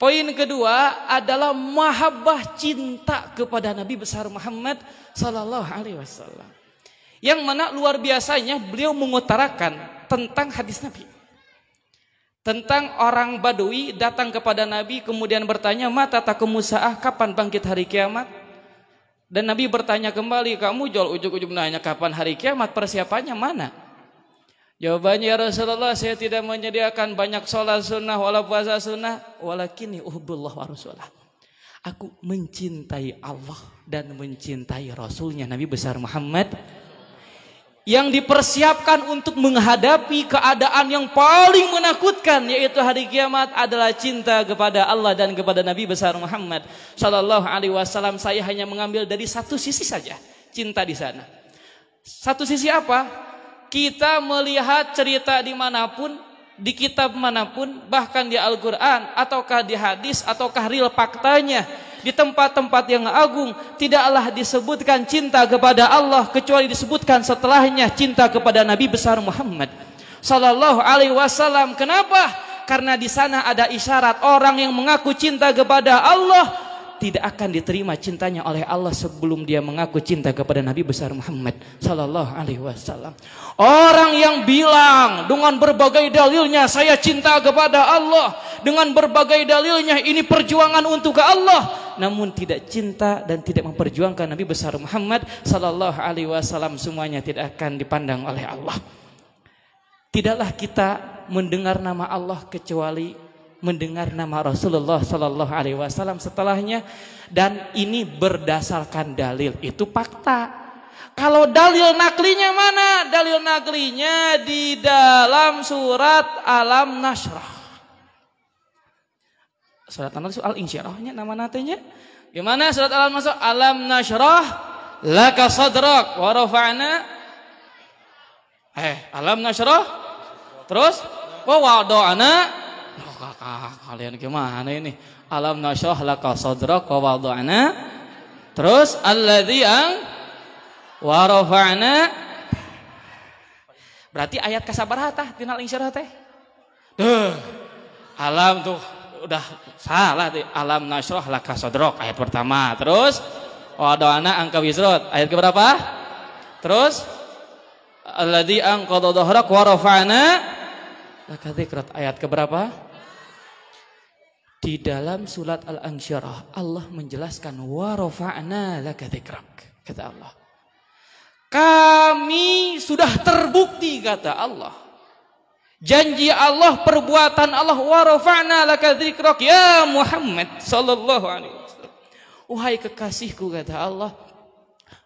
Poin kedua adalah mahabbah cinta kepada Nabi besar Muhammad sallallahu alaihi wasallam. Yang mana luar biasanya beliau mengutarakan tentang hadis Nabi. Tentang orang Badui datang kepada Nabi kemudian bertanya, "Mata Saah kapan bangkit hari kiamat?" Dan Nabi bertanya kembali, "Kamu jual ujuk-ujuk nanya kapan hari kiamat, persiapannya mana?" Jawabannya ya Rasulullah saya tidak menyediakan banyak sholat sunnah wala puasa sunnah walakini uhbullah wa rasulah. Aku mencintai Allah dan mencintai Rasulnya Nabi besar Muhammad yang dipersiapkan untuk menghadapi keadaan yang paling menakutkan yaitu hari kiamat adalah cinta kepada Allah dan kepada Nabi besar Muhammad Shallallahu Alaihi Wasallam saya hanya mengambil dari satu sisi saja cinta di sana satu sisi apa kita melihat cerita dimanapun, di kitab manapun, bahkan di Al-Quran, ataukah di hadis, ataukah real faktanya, di tempat-tempat yang agung, tidaklah disebutkan cinta kepada Allah, kecuali disebutkan setelahnya cinta kepada Nabi besar Muhammad. Sallallahu alaihi wasallam. Kenapa? Karena di sana ada isyarat orang yang mengaku cinta kepada Allah, tidak akan diterima cintanya oleh Allah sebelum dia mengaku cinta kepada Nabi besar Muhammad sallallahu alaihi wasallam. Orang yang bilang dengan berbagai dalilnya saya cinta kepada Allah, dengan berbagai dalilnya ini perjuangan untuk Allah, namun tidak cinta dan tidak memperjuangkan Nabi besar Muhammad sallallahu alaihi wasallam semuanya tidak akan dipandang oleh Allah. Tidaklah kita mendengar nama Allah kecuali mendengar nama Rasulullah Shallallahu Alaihi Wasallam setelahnya dan ini berdasarkan dalil itu fakta. Kalau dalil naklinya mana? Dalil naklinya di dalam surat Alam Nasrah. Surat Alam Nasrah al insyirahnya nama natenya. Gimana surat Alam Nasrah? Alam Nasrah laka sadrak warofana. rafa'na eh Alam Nasrah terus wa wada'na ah kalian gimana ini alam nasyah laka sadrak wa terus alladhi ang warofana berarti ayat kasabar hata tinal lingsir teh deh alam tuh udah salah di alam nasroh laka sodrok ayat pertama terus wada'na angka wisrot ayat keberapa terus alladhi ang dhahrak wa laka dzikrat ayat ke berapa di dalam surat Al-Ansyarah Allah menjelaskan wa rafa'na laka dzikrak. Kata Allah. Kami sudah terbukti kata Allah. Janji Allah, perbuatan Allah wa rafa'na laka dzikrak ya Muhammad sallallahu alaihi wasallam. Wahai kekasihku kata Allah,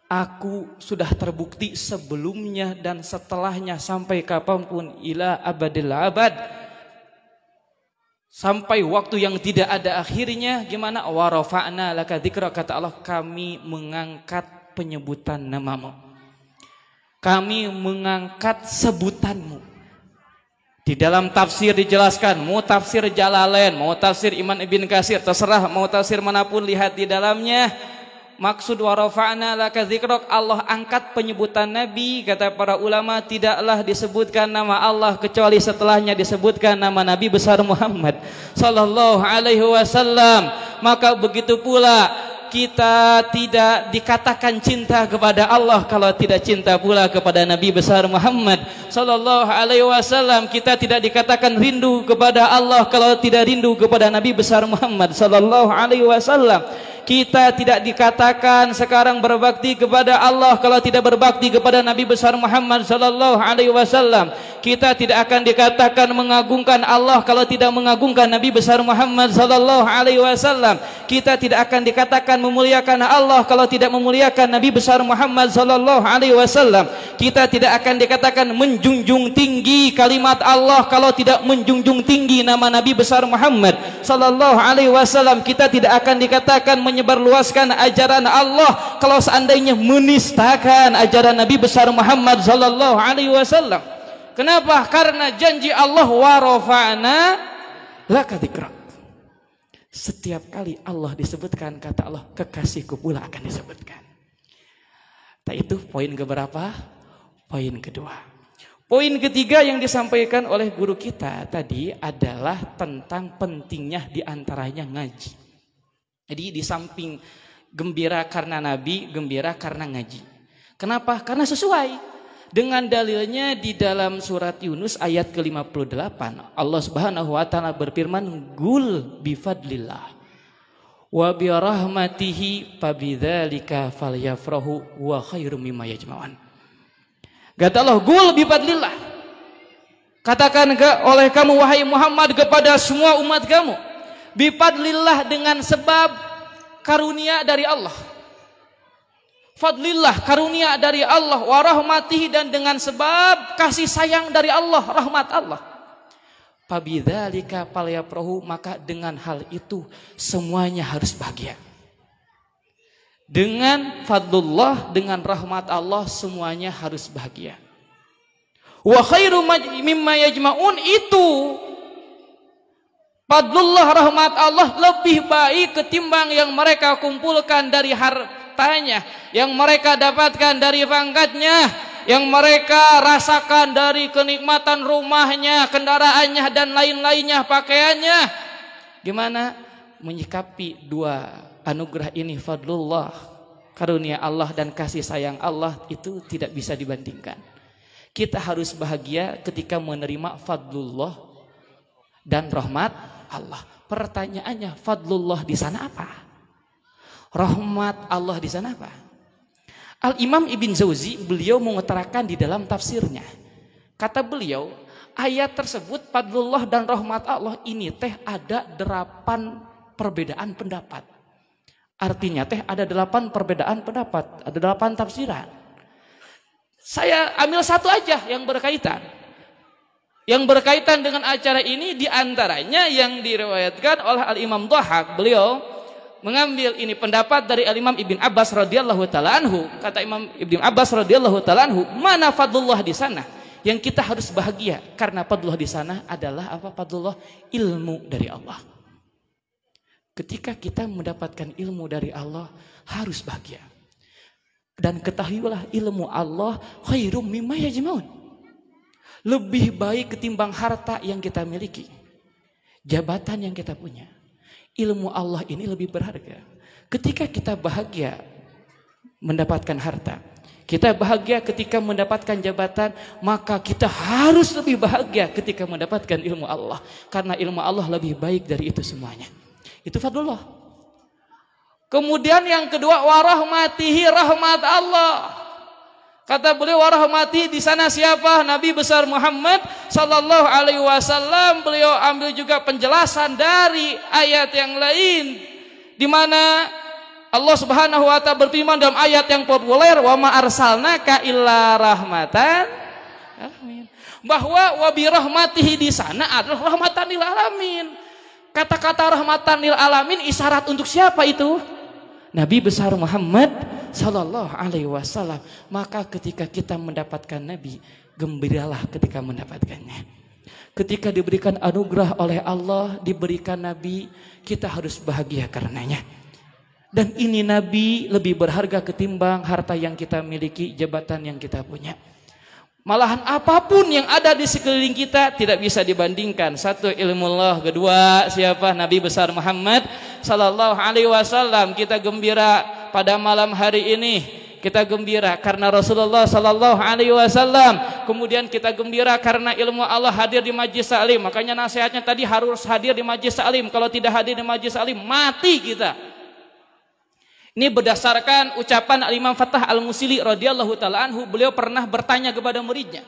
aku sudah terbukti sebelumnya dan setelahnya sampai kapanpun ila abadil abad sampai waktu yang tidak ada akhirnya gimana warafa'na laka dzikra kata Allah kami mengangkat penyebutan namamu kami mengangkat sebutanmu di dalam tafsir dijelaskan mau tafsir Jalalain mau tafsir Iman Ibn Kasir terserah mau tafsir manapun lihat di dalamnya maksud warafa'na laka zikrok Allah angkat penyebutan Nabi kata para ulama tidaklah disebutkan nama Allah kecuali setelahnya disebutkan nama Nabi besar Muhammad sallallahu alaihi wasallam maka begitu pula kita tidak dikatakan cinta kepada Allah kalau tidak cinta pula kepada Nabi besar Muhammad sallallahu alaihi wasallam kita tidak dikatakan rindu kepada Allah kalau tidak rindu kepada Nabi besar Muhammad sallallahu alaihi wasallam Kita tidak dikatakan sekarang berbakti kepada Allah kalau tidak berbakti kepada Nabi besar Muhammad sallallahu alaihi wasallam. Kita tidak akan dikatakan mengagungkan Allah kalau tidak mengagungkan Nabi besar Muhammad sallallahu alaihi wasallam. Kita tidak akan dikatakan memuliakan Allah kalau tidak memuliakan Nabi besar Muhammad sallallahu alaihi wasallam. Kita tidak akan dikatakan menjunjung tinggi kalimat Allah kalau tidak menjunjung tinggi nama Nabi besar Muhammad sallallahu alaihi wasallam. Kita tidak akan dikatakan menyebarluaskan ajaran Allah kalau seandainya menistakan ajaran Nabi besar Muhammad sallallahu alaihi wasallam. Kenapa? Karena janji Allah warofana laka Setiap kali Allah disebutkan kata Allah kekasihku pula akan disebutkan. Tak itu poin keberapa? Poin kedua. Poin ketiga yang disampaikan oleh guru kita tadi adalah tentang pentingnya diantaranya ngaji. Jadi di samping gembira karena nabi, gembira karena ngaji. Kenapa? Karena sesuai dengan dalilnya di dalam surat Yunus ayat ke-58 Allah Subhanahu wa taala berfirman gul fadlillah wa bi rahmatihi fabidzalika falyafrahu wa khairum mimma yajma'un Kata Allah gul fadlillah." Katakan oleh kamu wahai Muhammad kepada semua umat kamu Bifadlillah dengan sebab karunia dari Allah. Fadlillah karunia dari Allah Warahmatihi dan dengan sebab kasih sayang dari Allah, rahmat Allah. Pabidzalika falyafrahu maka dengan hal itu semuanya harus bahagia. Dengan fadlullah, dengan rahmat Allah semuanya harus bahagia. Wa khairu mimma yajma'un itu Fadlullah rahmat Allah lebih baik ketimbang yang mereka kumpulkan dari hartanya, yang mereka dapatkan dari pangkatnya, yang mereka rasakan dari kenikmatan rumahnya, kendaraannya dan lain-lainnya, pakaiannya. Gimana menyikapi dua anugerah ini fadlullah, karunia Allah dan kasih sayang Allah itu tidak bisa dibandingkan. Kita harus bahagia ketika menerima fadlullah dan rahmat Allah. Pertanyaannya, fadlullah di sana apa? Rahmat Allah di sana apa? Al-Imam Ibn Zawzi beliau mengutarakan di dalam tafsirnya. Kata beliau, ayat tersebut fadlullah dan rahmat Allah ini teh ada delapan perbedaan pendapat. Artinya teh ada delapan perbedaan pendapat, ada delapan tafsiran. Saya ambil satu aja yang berkaitan. Yang berkaitan dengan acara ini diantaranya yang diriwayatkan oleh Al-Imam Dhahak. Beliau mengambil ini pendapat dari Al-Imam Ibn Abbas radhiyallahu taala Kata Imam Ibn Abbas radhiyallahu taala anhu, mana fadlullah di sana? Yang kita harus bahagia karena fadlullah di sana adalah apa? Fadlullah ilmu dari Allah. Ketika kita mendapatkan ilmu dari Allah, harus bahagia. Dan ketahuilah ilmu Allah khairum mimma yajmaun lebih baik ketimbang harta yang kita miliki, jabatan yang kita punya. Ilmu Allah ini lebih berharga. Ketika kita bahagia mendapatkan harta, kita bahagia ketika mendapatkan jabatan, maka kita harus lebih bahagia ketika mendapatkan ilmu Allah. Karena ilmu Allah lebih baik dari itu semuanya. Itu fadlullah. Kemudian yang kedua, warahmatihi rahmat Allah. Kata beliau warahmati di sana siapa Nabi besar Muhammad sallallahu alaihi wasallam. Beliau ambil juga penjelasan dari ayat yang lain di mana Allah Subhanahu wa taala berfirman dalam ayat yang populer wa ma arsalnaka illa rahmatan alamin. Bahwa wa bi rahmatihi di sana adalah rahmatan lil alamin. Kata-kata rahmatan lil alamin isyarat untuk siapa itu? Nabi besar Muhammad Shallallahu Alaihi Wasallam. Maka ketika kita mendapatkan Nabi, gembiralah ketika mendapatkannya. Ketika diberikan anugerah oleh Allah, diberikan Nabi, kita harus bahagia karenanya. Dan ini Nabi lebih berharga ketimbang harta yang kita miliki, jabatan yang kita punya. Malahan apapun yang ada di sekeliling kita tidak bisa dibandingkan. Satu ilmu Allah, kedua siapa Nabi besar Muhammad sallallahu alaihi wasallam. Kita gembira pada malam hari ini kita gembira karena Rasulullah Sallallahu Alaihi Wasallam. Kemudian kita gembira karena ilmu Allah hadir di majlis salim Makanya nasihatnya tadi harus hadir di majlis salim Kalau tidak hadir di majlis salim mati kita. Ini berdasarkan ucapan Al Imam Fatah Al Musili radhiyallahu taala anhu. Beliau pernah bertanya kepada muridnya.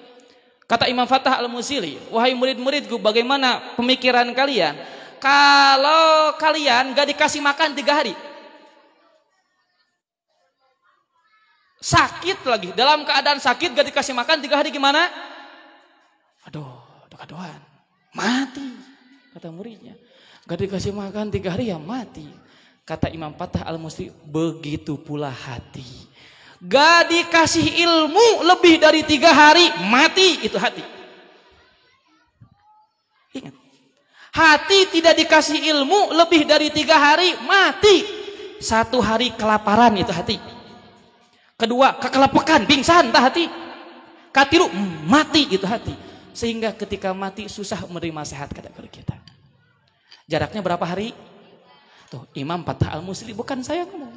Kata Imam Fatah Al Musili, wahai murid-muridku, bagaimana pemikiran kalian? Kalau kalian gak dikasih makan tiga hari, Sakit lagi. Dalam keadaan sakit gak dikasih makan tiga hari gimana? Aduh, doa doan Mati. Kata muridnya. Gak dikasih makan tiga hari ya mati. Kata Imam Patah al musti begitu pula hati. Gak dikasih ilmu lebih dari tiga hari, mati itu hati. Ingat. Hati tidak dikasih ilmu lebih dari tiga hari, mati. Satu hari kelaparan itu hati kedua kekelepekan pingsan tah hati katiru mm, mati gitu hati sehingga ketika mati susah menerima sehat kata kalau kita jaraknya berapa hari tuh imam patah al muslim bukan saya ngomong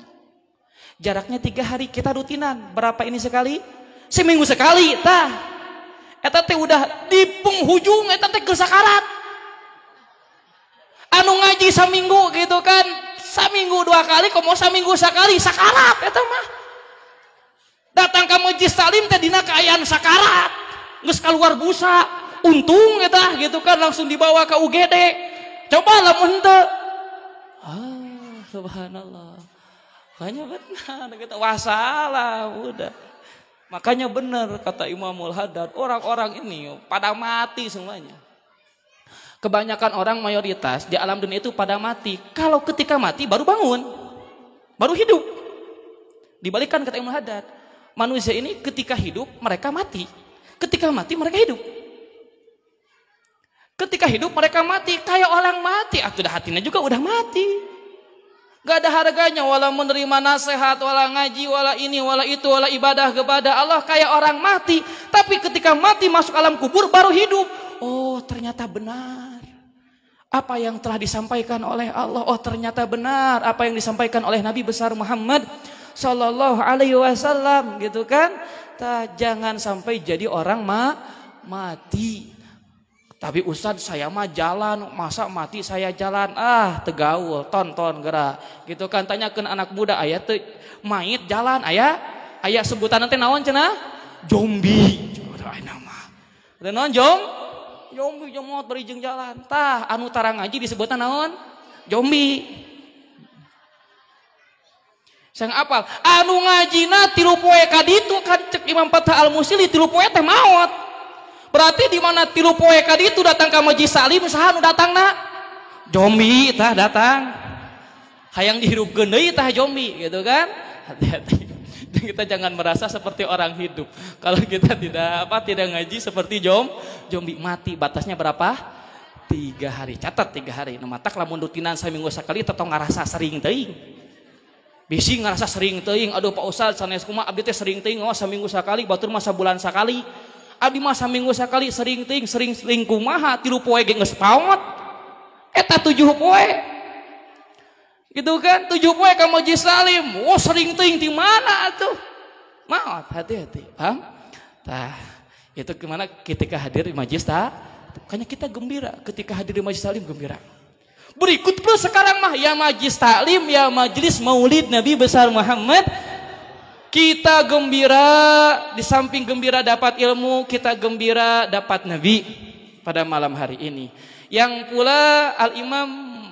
jaraknya tiga hari kita rutinan berapa ini sekali seminggu sekali tah eta teh udah di penghujung eta teh kesakarat anu ngaji seminggu gitu kan seminggu dua kali kok mau seminggu sekali sakarat eta mah datang ke masjid Salim teh dina kaayaan sakarat geus keluar busa untung eta gitu kan langsung dibawa ke UGD coba lamun teu ah subhanallah makanya benar kita gitu. wasalah udah makanya benar kata Imamul Haddad orang-orang ini pada mati semuanya kebanyakan orang mayoritas di alam dunia itu pada mati kalau ketika mati baru bangun baru hidup dibalikan kata Imamul Haddad manusia ini ketika hidup mereka mati. Ketika mati mereka hidup. Ketika hidup mereka mati, kayak orang mati. Ah, sudah hatinya juga udah mati. Gak ada harganya walau menerima nasihat, walau ngaji, walau ini, walau itu, walau ibadah kepada Allah kayak orang mati. Tapi ketika mati masuk alam kubur baru hidup. Oh, ternyata benar. Apa yang telah disampaikan oleh Allah, oh ternyata benar apa yang disampaikan oleh Nabi besar Muhammad Shallallahu Alaihi Wasallam gitu kan? Ta, jangan sampai jadi orang ma mati. Tapi Ustadz saya mah jalan, masa mati saya jalan? Ah, tegaul, tonton gerak. Gitu kan tanyakan anak muda ayah te, mait jalan ayah ayah sebutan nanti naon cenah? Jombi. nama. Dan non jom? Jombi jomot berijeng jalan. Tah anu tarang aja disebutan naon? Jombi sang apal anu ngajina tilu poe kaditu kan cek Imam Fatah Al Musili tilu poe teh maot berarti di mana tilu poe kaditu datang ke Majelis Salim saha datang datangna jombi tah datang hayang dihirupkeun deui tah jombi gitu kan hati-hati kita jangan merasa seperti orang hidup kalau kita tidak apa tidak ngaji seperti jom jombi mati batasnya berapa tiga hari catat tiga hari nah matak lamun rutinan seminggu sekali tetap ngerasa sering teing bisi ngerasa sering teing aduh Pak Ustad sanes kuma abdi teh sering teing oh seminggu sekali batur masa bulan sekali abdi masa minggu sekali sering teing sering sering kumaha tilu poe geng geus paot eta tujuh poe gitu kan tujuh poe ka Majelis Salim oh sering teing di mana tuh Maaf hati-hati paham tah itu gimana ketika hadir di majelis tak makanya kita gembira ketika hadir di majelis salim gembira Berikut pula sekarang mah ya majlis taklim, ya majlis maulid Nabi besar Muhammad. Kita gembira, di samping gembira dapat ilmu, kita gembira dapat Nabi pada malam hari ini. Yang pula Al-Imam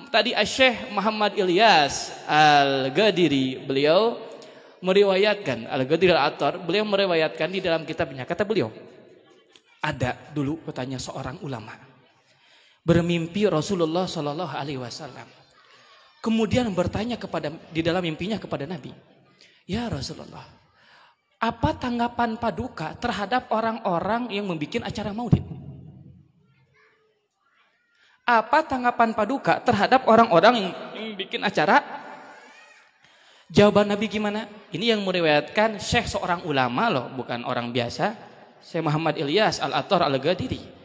tadi Syekh Muhammad Ilyas Al-Gadiri, beliau meriwayatkan Al-Gadiri Al-Attar, beliau meriwayatkan di dalam kitabnya, kata beliau, ada dulu katanya seorang ulama' bermimpi Rasulullah Shallallahu Alaihi Wasallam. Kemudian bertanya kepada di dalam mimpinya kepada Nabi, ya Rasulullah, apa tanggapan Paduka terhadap orang-orang yang membuat acara maulid? Apa tanggapan Paduka terhadap orang-orang yang, membuat bikin acara? Jawaban Nabi gimana? Ini yang meriwayatkan Syekh seorang ulama loh, bukan orang biasa. Syekh Muhammad Ilyas Al-Attar Al-Ghadiri.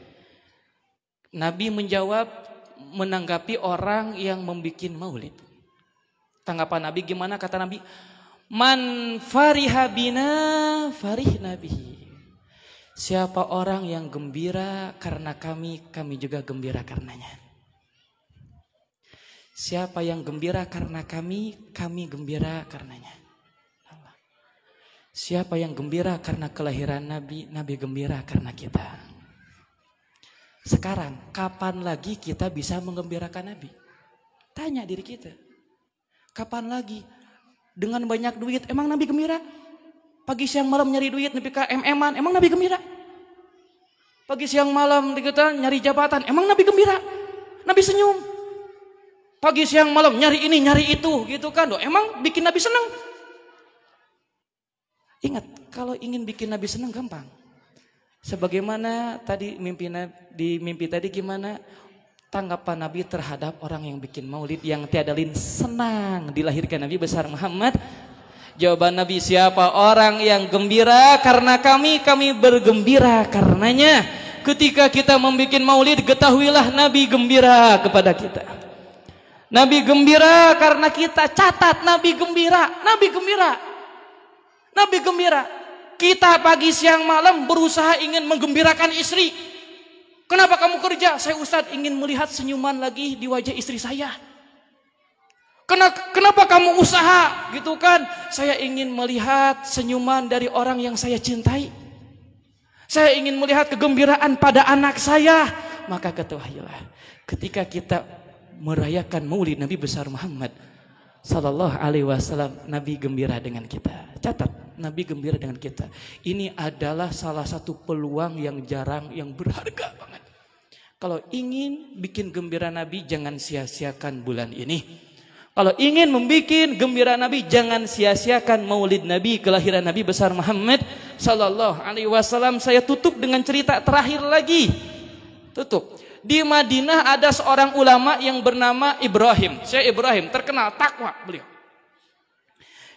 Nabi menjawab menanggapi orang yang membuat maulid. Tanggapan Nabi gimana? Kata Nabi, Man farihabina farih nabi. Siapa orang yang gembira karena kami, kami juga gembira karenanya. Siapa yang gembira karena kami, kami gembira karenanya. Siapa yang gembira karena kelahiran Nabi, Nabi gembira karena kita. Sekarang, kapan lagi kita bisa mengembirakan Nabi? Tanya diri kita. Kapan lagi? Dengan banyak duit, emang Nabi gembira? Pagi siang malam nyari duit, Nabi ke MM-an, emang Nabi gembira? Pagi siang malam kita nyari jabatan, emang Nabi gembira? Nabi senyum. Pagi siang malam nyari ini, nyari itu, gitu kan. Loh, emang bikin Nabi senang? Ingat, kalau ingin bikin Nabi senang gampang. Sebagaimana tadi mimpi di mimpi tadi gimana tanggapan Nabi terhadap orang yang bikin maulid yang tiada lin senang dilahirkan Nabi besar Muhammad Jawaban Nabi siapa orang yang gembira karena kami kami bergembira karenanya. Ketika kita membuat maulid ketahuilah Nabi gembira kepada kita. Nabi gembira karena kita catat Nabi gembira, Nabi gembira. Nabi gembira. Kita pagi siang malam berusaha ingin menggembirakan istri. Kenapa kamu kerja? Saya Ustadz ingin melihat senyuman lagi di wajah istri saya. Kenapa, kamu usaha? Gitu kan? Saya ingin melihat senyuman dari orang yang saya cintai. Saya ingin melihat kegembiraan pada anak saya. Maka ketahuilah, ketika kita merayakan Maulid Nabi besar Muhammad sallallahu alaihi wasallam, Nabi gembira dengan kita. Catat, Nabi gembira dengan kita. Ini adalah salah satu peluang yang jarang, yang berharga banget. Kalau ingin bikin gembira Nabi, jangan sia-siakan bulan ini. Kalau ingin membuat gembira Nabi, jangan sia-siakan maulid Nabi, kelahiran Nabi besar Muhammad Sallallahu Alaihi Wasallam. Saya tutup dengan cerita terakhir lagi. Tutup. Di Madinah ada seorang ulama yang bernama Ibrahim. Saya Ibrahim, terkenal takwa beliau.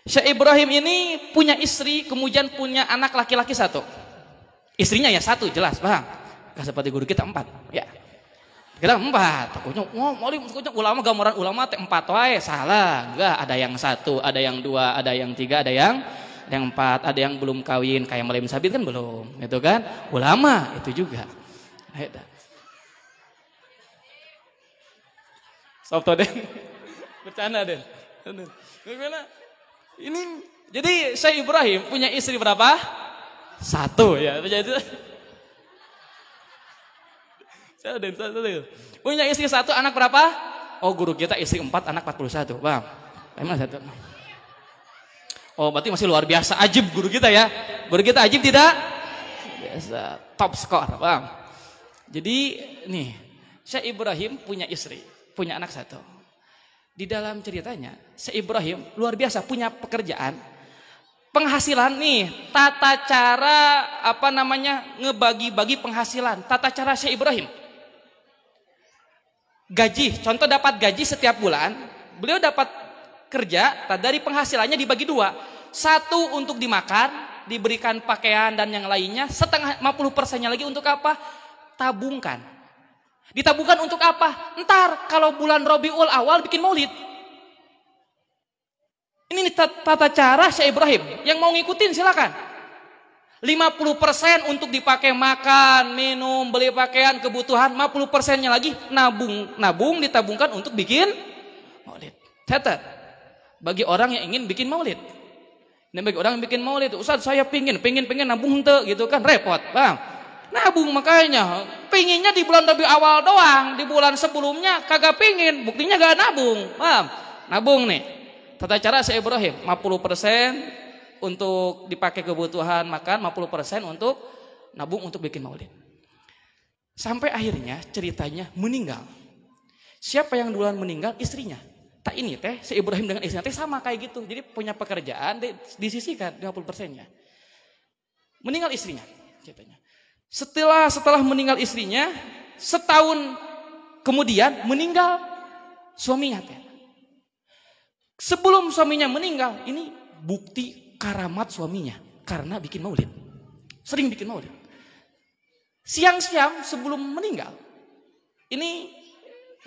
Syekh Ibrahim ini punya istri, kemudian punya anak laki-laki satu. Istrinya ya satu, jelas, paham? Gak seperti guru kita empat, ya. Kita empat, takutnya, oh, malim, takutnya ulama gambaran ulama empat, wae salah, enggak, ada yang satu, ada yang dua, ada yang tiga, ada yang ada yang empat, ada yang belum kawin, kayak malim sabit kan belum, itu kan? Ulama itu juga. Ada. Stop toh, Bercanda, deh. Gimana? Ini jadi Syekh Ibrahim punya istri berapa? Satu ya. Punya istri. Punya istri satu, anak berapa? Oh guru kita istri empat, anak 41. Bang, emang satu. Oh berarti masih luar biasa ajib guru kita ya. Guru kita ajib tidak? Biasa top score, Bang. Jadi nih, Syekh Ibrahim punya istri, punya anak satu. Di dalam ceritanya, si Ibrahim luar biasa punya pekerjaan, penghasilan nih, tata cara apa namanya ngebagi-bagi penghasilan, tata cara si Ibrahim. Gaji, contoh dapat gaji setiap bulan, beliau dapat kerja nah dari penghasilannya dibagi dua, satu untuk dimakan, diberikan pakaian dan yang lainnya, setengah 50 persennya lagi untuk apa? Tabungkan. Ditabungkan untuk apa? Ntar kalau bulan Robiul awal bikin maulid. Ini tata cara Syekh Ibrahim. Yang mau ngikutin silakan. 50% untuk dipakai makan, minum, beli pakaian, kebutuhan. 50%-nya lagi nabung, nabung ditabungkan untuk bikin maulid. teteh Bagi orang yang ingin bikin maulid. Ini bagi orang yang bikin maulid, Ustaz saya pingin, pingin, pingin nabung untuk gitu kan repot. Bang nabung makanya. Pinginnya di bulan lebih awal doang, di bulan sebelumnya kagak pingin, buktinya gak nabung. Paham? Nabung nih. Tata cara saya Ibrahim, 50% untuk dipakai kebutuhan makan, 50% untuk nabung untuk bikin maulid. Sampai akhirnya ceritanya meninggal. Siapa yang duluan meninggal? Istrinya. Tak ini teh, si Ibrahim dengan istrinya teh sama kayak gitu. Jadi punya pekerjaan disisikan 50 nya Meninggal istrinya ceritanya. Setelah setelah meninggal istrinya, setahun kemudian meninggal suaminya. Sebelum suaminya meninggal, ini bukti karamat suaminya karena bikin maulid. Sering bikin maulid. Siang-siang sebelum meninggal, ini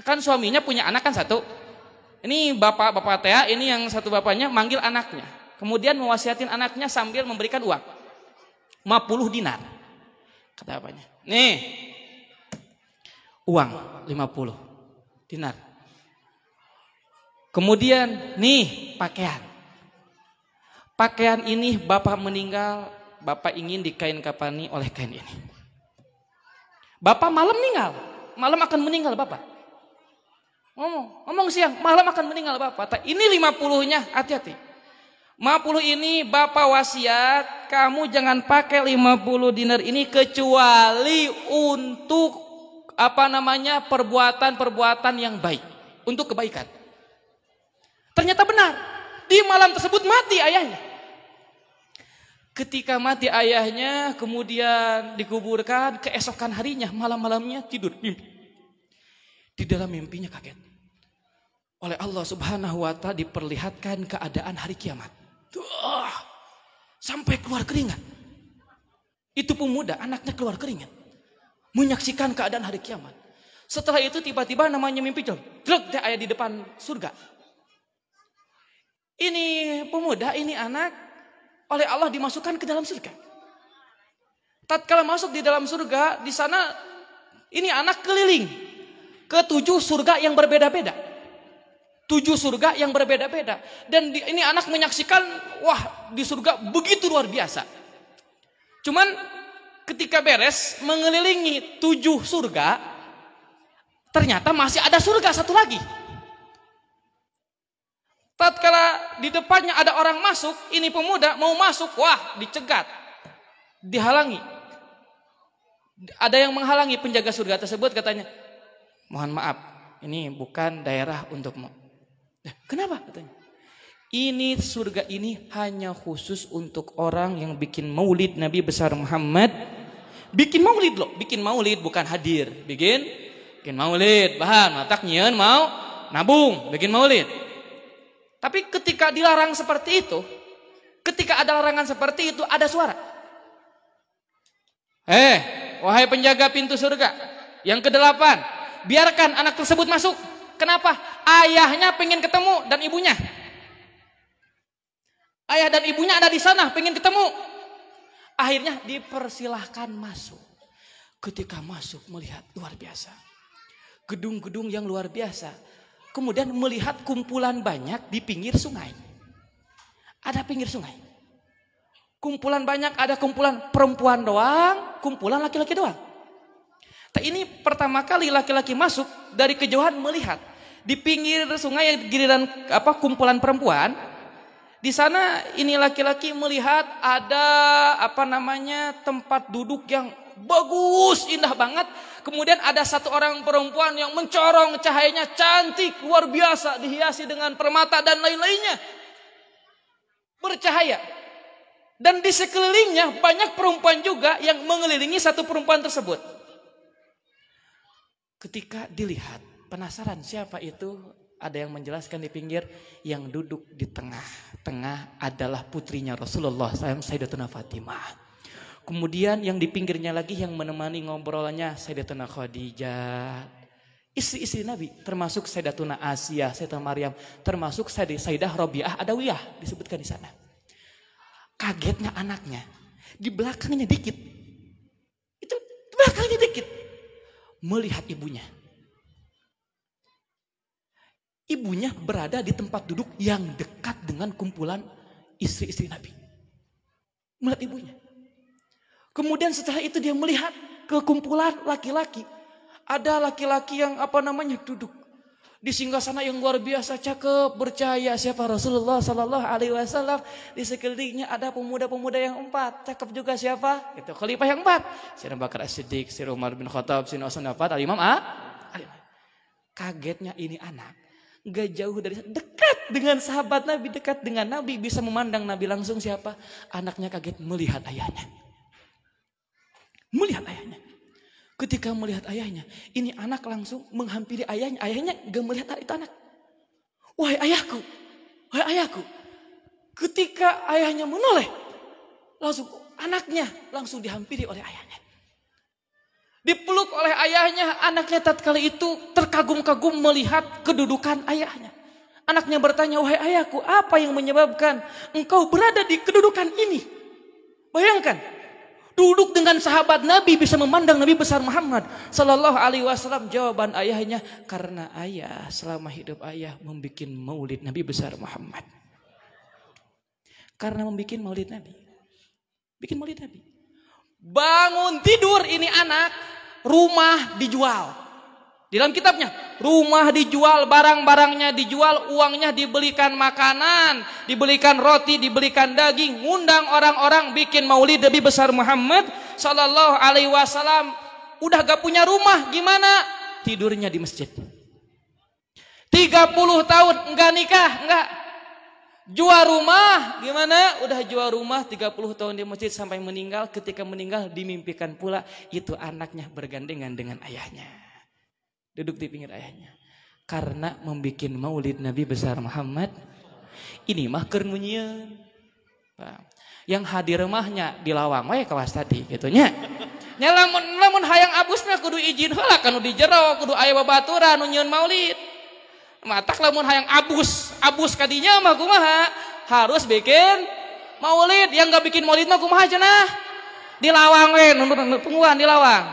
kan suaminya punya anak kan satu. Ini bapak-bapak Tia, ini yang satu bapaknya manggil anaknya. Kemudian mewasiatin anaknya sambil memberikan uang. 50 dinar. Kata apanya? Nih. Uang 50 dinar. Kemudian nih pakaian. Pakaian ini Bapak meninggal, Bapak ingin dikain kapani oleh kain ini. Bapak malam meninggal, malam akan meninggal Bapak. Ngomong, ngomong siang, malam akan meninggal Bapak. Ini 50-nya hati-hati. 50 ini Bapak wasiat, kamu jangan pakai 50 dinar ini kecuali untuk apa namanya perbuatan-perbuatan yang baik, untuk kebaikan. Ternyata benar, di malam tersebut mati ayahnya. Ketika mati ayahnya, kemudian dikuburkan, keesokan harinya, malam-malamnya tidur, mimpi. Di dalam mimpinya kaget. Oleh Allah subhanahu wa ta'ala diperlihatkan keadaan hari kiamat Duh, sampai keluar keringat. Itu pemuda, anaknya keluar keringat. Menyaksikan keadaan hari kiamat. Setelah itu tiba-tiba namanya mimpi jauh. Druk dia ayah di depan surga. Ini pemuda, ini anak oleh Allah dimasukkan ke dalam surga. Tatkala masuk di dalam surga, di sana ini anak keliling ke tujuh surga yang berbeda-beda tujuh surga yang berbeda-beda. Dan di, ini anak menyaksikan, wah di surga begitu luar biasa. Cuman ketika beres mengelilingi tujuh surga, ternyata masih ada surga satu lagi. Tatkala di depannya ada orang masuk, ini pemuda mau masuk, wah dicegat, dihalangi. Ada yang menghalangi penjaga surga tersebut katanya, mohon maaf, ini bukan daerah untukmu. Nah, kenapa katanya? Ini surga ini hanya khusus untuk orang yang bikin maulid Nabi besar Muhammad. Bikin maulid loh, bikin maulid bukan hadir. Bikin bikin maulid, bahan matak nyen, mau nabung, bikin maulid. Tapi ketika dilarang seperti itu, ketika ada larangan seperti itu ada suara. Eh, wahai penjaga pintu surga, yang kedelapan, biarkan anak tersebut masuk. Kenapa? Ayahnya pengen ketemu dan ibunya. Ayah dan ibunya ada di sana, pengen ketemu. Akhirnya dipersilahkan masuk. Ketika masuk melihat luar biasa. Gedung-gedung yang luar biasa. Kemudian melihat kumpulan banyak di pinggir sungai. Ada pinggir sungai. Kumpulan banyak, ada kumpulan perempuan doang, kumpulan laki-laki doang. Ini pertama kali laki-laki masuk dari kejauhan melihat di pinggir sungai yang giliran apa kumpulan perempuan di sana ini laki-laki melihat ada apa namanya tempat duduk yang bagus, indah banget. Kemudian ada satu orang perempuan yang mencorong cahayanya cantik, luar biasa, dihiasi dengan permata dan lain-lainnya. Bercahaya. Dan di sekelilingnya banyak perempuan juga yang mengelilingi satu perempuan tersebut. Ketika dilihat Penasaran siapa itu? Ada yang menjelaskan di pinggir yang duduk di tengah-tengah adalah putrinya Rasulullah sayang Sayyidatuna Fatimah. Kemudian yang di pinggirnya lagi yang menemani ngobrolannya Sayyidatuna Khadijah. Istri-istri Nabi termasuk Sayyidatuna Asia, Sayyidatuna Maryam, termasuk Sayyidah Rabi'ah Adawiyah disebutkan di sana. Kagetnya anaknya. Di belakangnya dikit. Itu belakangnya dikit. Melihat ibunya ibunya berada di tempat duduk yang dekat dengan kumpulan istri-istri Nabi. Melihat ibunya. Kemudian setelah itu dia melihat ke kumpulan laki-laki. Ada laki-laki yang apa namanya duduk di singgah sana yang luar biasa cakep percaya siapa Rasulullah Sallallahu Alaihi Wasallam di sekelilingnya ada pemuda-pemuda yang empat cakep juga siapa itu khalifah yang empat si Abu Bakar As-Siddiq si Umar bin Khattab si Osman Al A ah? kagetnya ini anak Gak jauh dari dekat dengan sahabat Nabi, dekat dengan Nabi, bisa memandang Nabi langsung siapa? Anaknya kaget melihat ayahnya. Melihat ayahnya. Ketika melihat ayahnya, ini anak langsung menghampiri ayahnya. Ayahnya gak melihat itu anak. Wahai ayahku, wahai ayahku. Ketika ayahnya menoleh, langsung anaknya langsung dihampiri oleh ayahnya. Dipeluk oleh ayahnya, anaknya tatkala itu terkagum-kagum melihat kedudukan ayahnya. Anaknya bertanya, wahai ayahku, apa yang menyebabkan engkau berada di kedudukan ini? Bayangkan, duduk dengan sahabat Nabi bisa memandang Nabi besar Muhammad Sallallahu Alaihi Wasallam. Jawaban ayahnya, karena ayah selama hidup ayah membuat maulid Nabi besar Muhammad. Karena membuat maulid Nabi. Bikin maulid Nabi. Bangun tidur ini anak, rumah dijual. Di dalam kitabnya, rumah dijual, barang-barangnya dijual, uangnya dibelikan makanan, dibelikan roti, dibelikan daging, ngundang orang-orang bikin maulid Nabi besar Muhammad sallallahu alaihi wasallam. Udah gak punya rumah, gimana? Tidurnya di masjid. 30 tahun enggak nikah, enggak Jual rumah, gimana? Udah jual rumah 30 tahun di masjid sampai meninggal. Ketika meninggal dimimpikan pula itu anaknya bergandengan dengan ayahnya. Duduk di pinggir ayahnya. Karena membuat maulid Nabi besar Muhammad. Ini mah kermunyian Yang hadir mahnya di lawang wae ya kawas tadi gitu nya. nyalamun lamun hayang abusna kudu izin heula kan di jero kudu aya babaturan nunyun maulid. Matak lamun hayang abus abus kadinya mah kumaha harus bikin maulid yang nggak bikin maulid mah kumaha cenah dilawang we penguan dilawang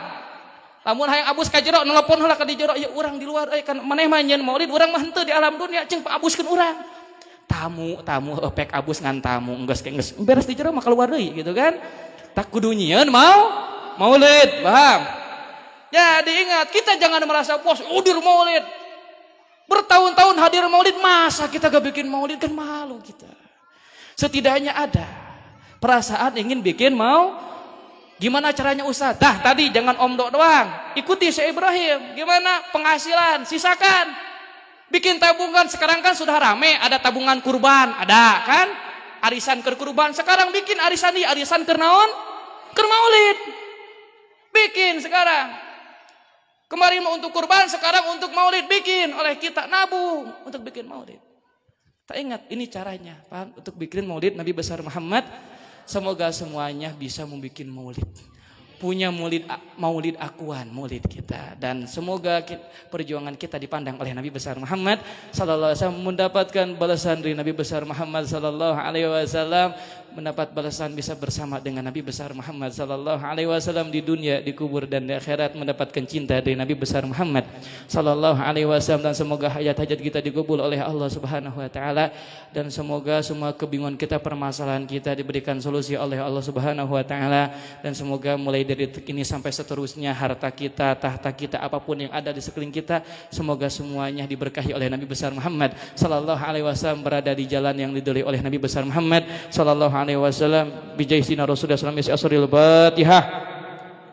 lamun hayang abus ka jero nelpon heula ka di jero ya urang di luar euy eh, kan maneh mah nyeun maulid urang mah henteu di alam dunia jeung paabuskeun urang tamu tamu oh, pek abus ngan tamu enggeus enggeus beres di jero mah keluar deui gitu kan tak kudu nyieun mau maulid paham ya diingat kita jangan merasa puas udur maulid Bertahun-tahun hadir maulid, masa kita gak bikin maulid? Kan malu kita. Setidaknya ada perasaan ingin bikin mau. Gimana caranya usaha? Dah tadi jangan omdok doang. Ikuti Syekh Ibrahim. Gimana penghasilan? Sisakan. Bikin tabungan sekarang kan sudah rame, ada tabungan kurban, ada kan? Arisan ke kurban. Sekarang bikin arisan di arisan kernaon? Kermaulid. Bikin sekarang. Kemarin untuk kurban, sekarang untuk maulid bikin oleh kita nabung untuk bikin maulid. Tak ingat ini caranya, paham? Untuk bikin maulid Nabi besar Muhammad. Semoga semuanya bisa membuat maulid. Punya maulid maulid akuan, maulid kita dan semoga perjuangan kita dipandang oleh Nabi besar Muhammad sallallahu alaihi wasallam mendapatkan balasan dari Nabi besar Muhammad sallallahu alaihi wasallam mendapat balasan bisa bersama dengan Nabi besar Muhammad sallallahu alaihi wasallam di dunia, di kubur dan di akhirat mendapatkan cinta dari Nabi besar Muhammad sallallahu alaihi wasallam dan semoga hajat-hajat kita dikubur oleh Allah Subhanahu wa taala dan semoga semua kebingungan kita, permasalahan kita diberikan solusi oleh Allah Subhanahu wa taala dan semoga mulai dari detik ini sampai seterusnya harta kita, tahta kita, apapun yang ada di sekeliling kita semoga semuanya diberkahi oleh Nabi besar Muhammad sallallahu alaihi wasallam berada di jalan yang diduli oleh Nabi besar Muhammad sallallahu alaihi wasallam bi jaisina Rasulullah sallallahu alaihi wasallam asrul Fatihah.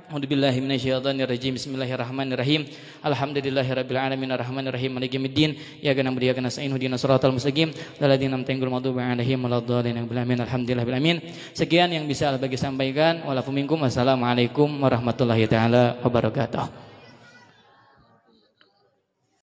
Alhamdulillahi A'udzubillahi rajim Bismillahirrahmanirrahim. Alhamdulillahi rabbil alamin arrahmanirrahim mudi ya gana sa'in Hudina surat al-musagim siratal mtenggul madhu an'amta Waladhalin yang bilamin Alhamdulillah bilamin Sekian yang bisa al bagi sampaikan. Walafu minkum. Wassalamualaikum warahmatullahi taala wabarakatuh.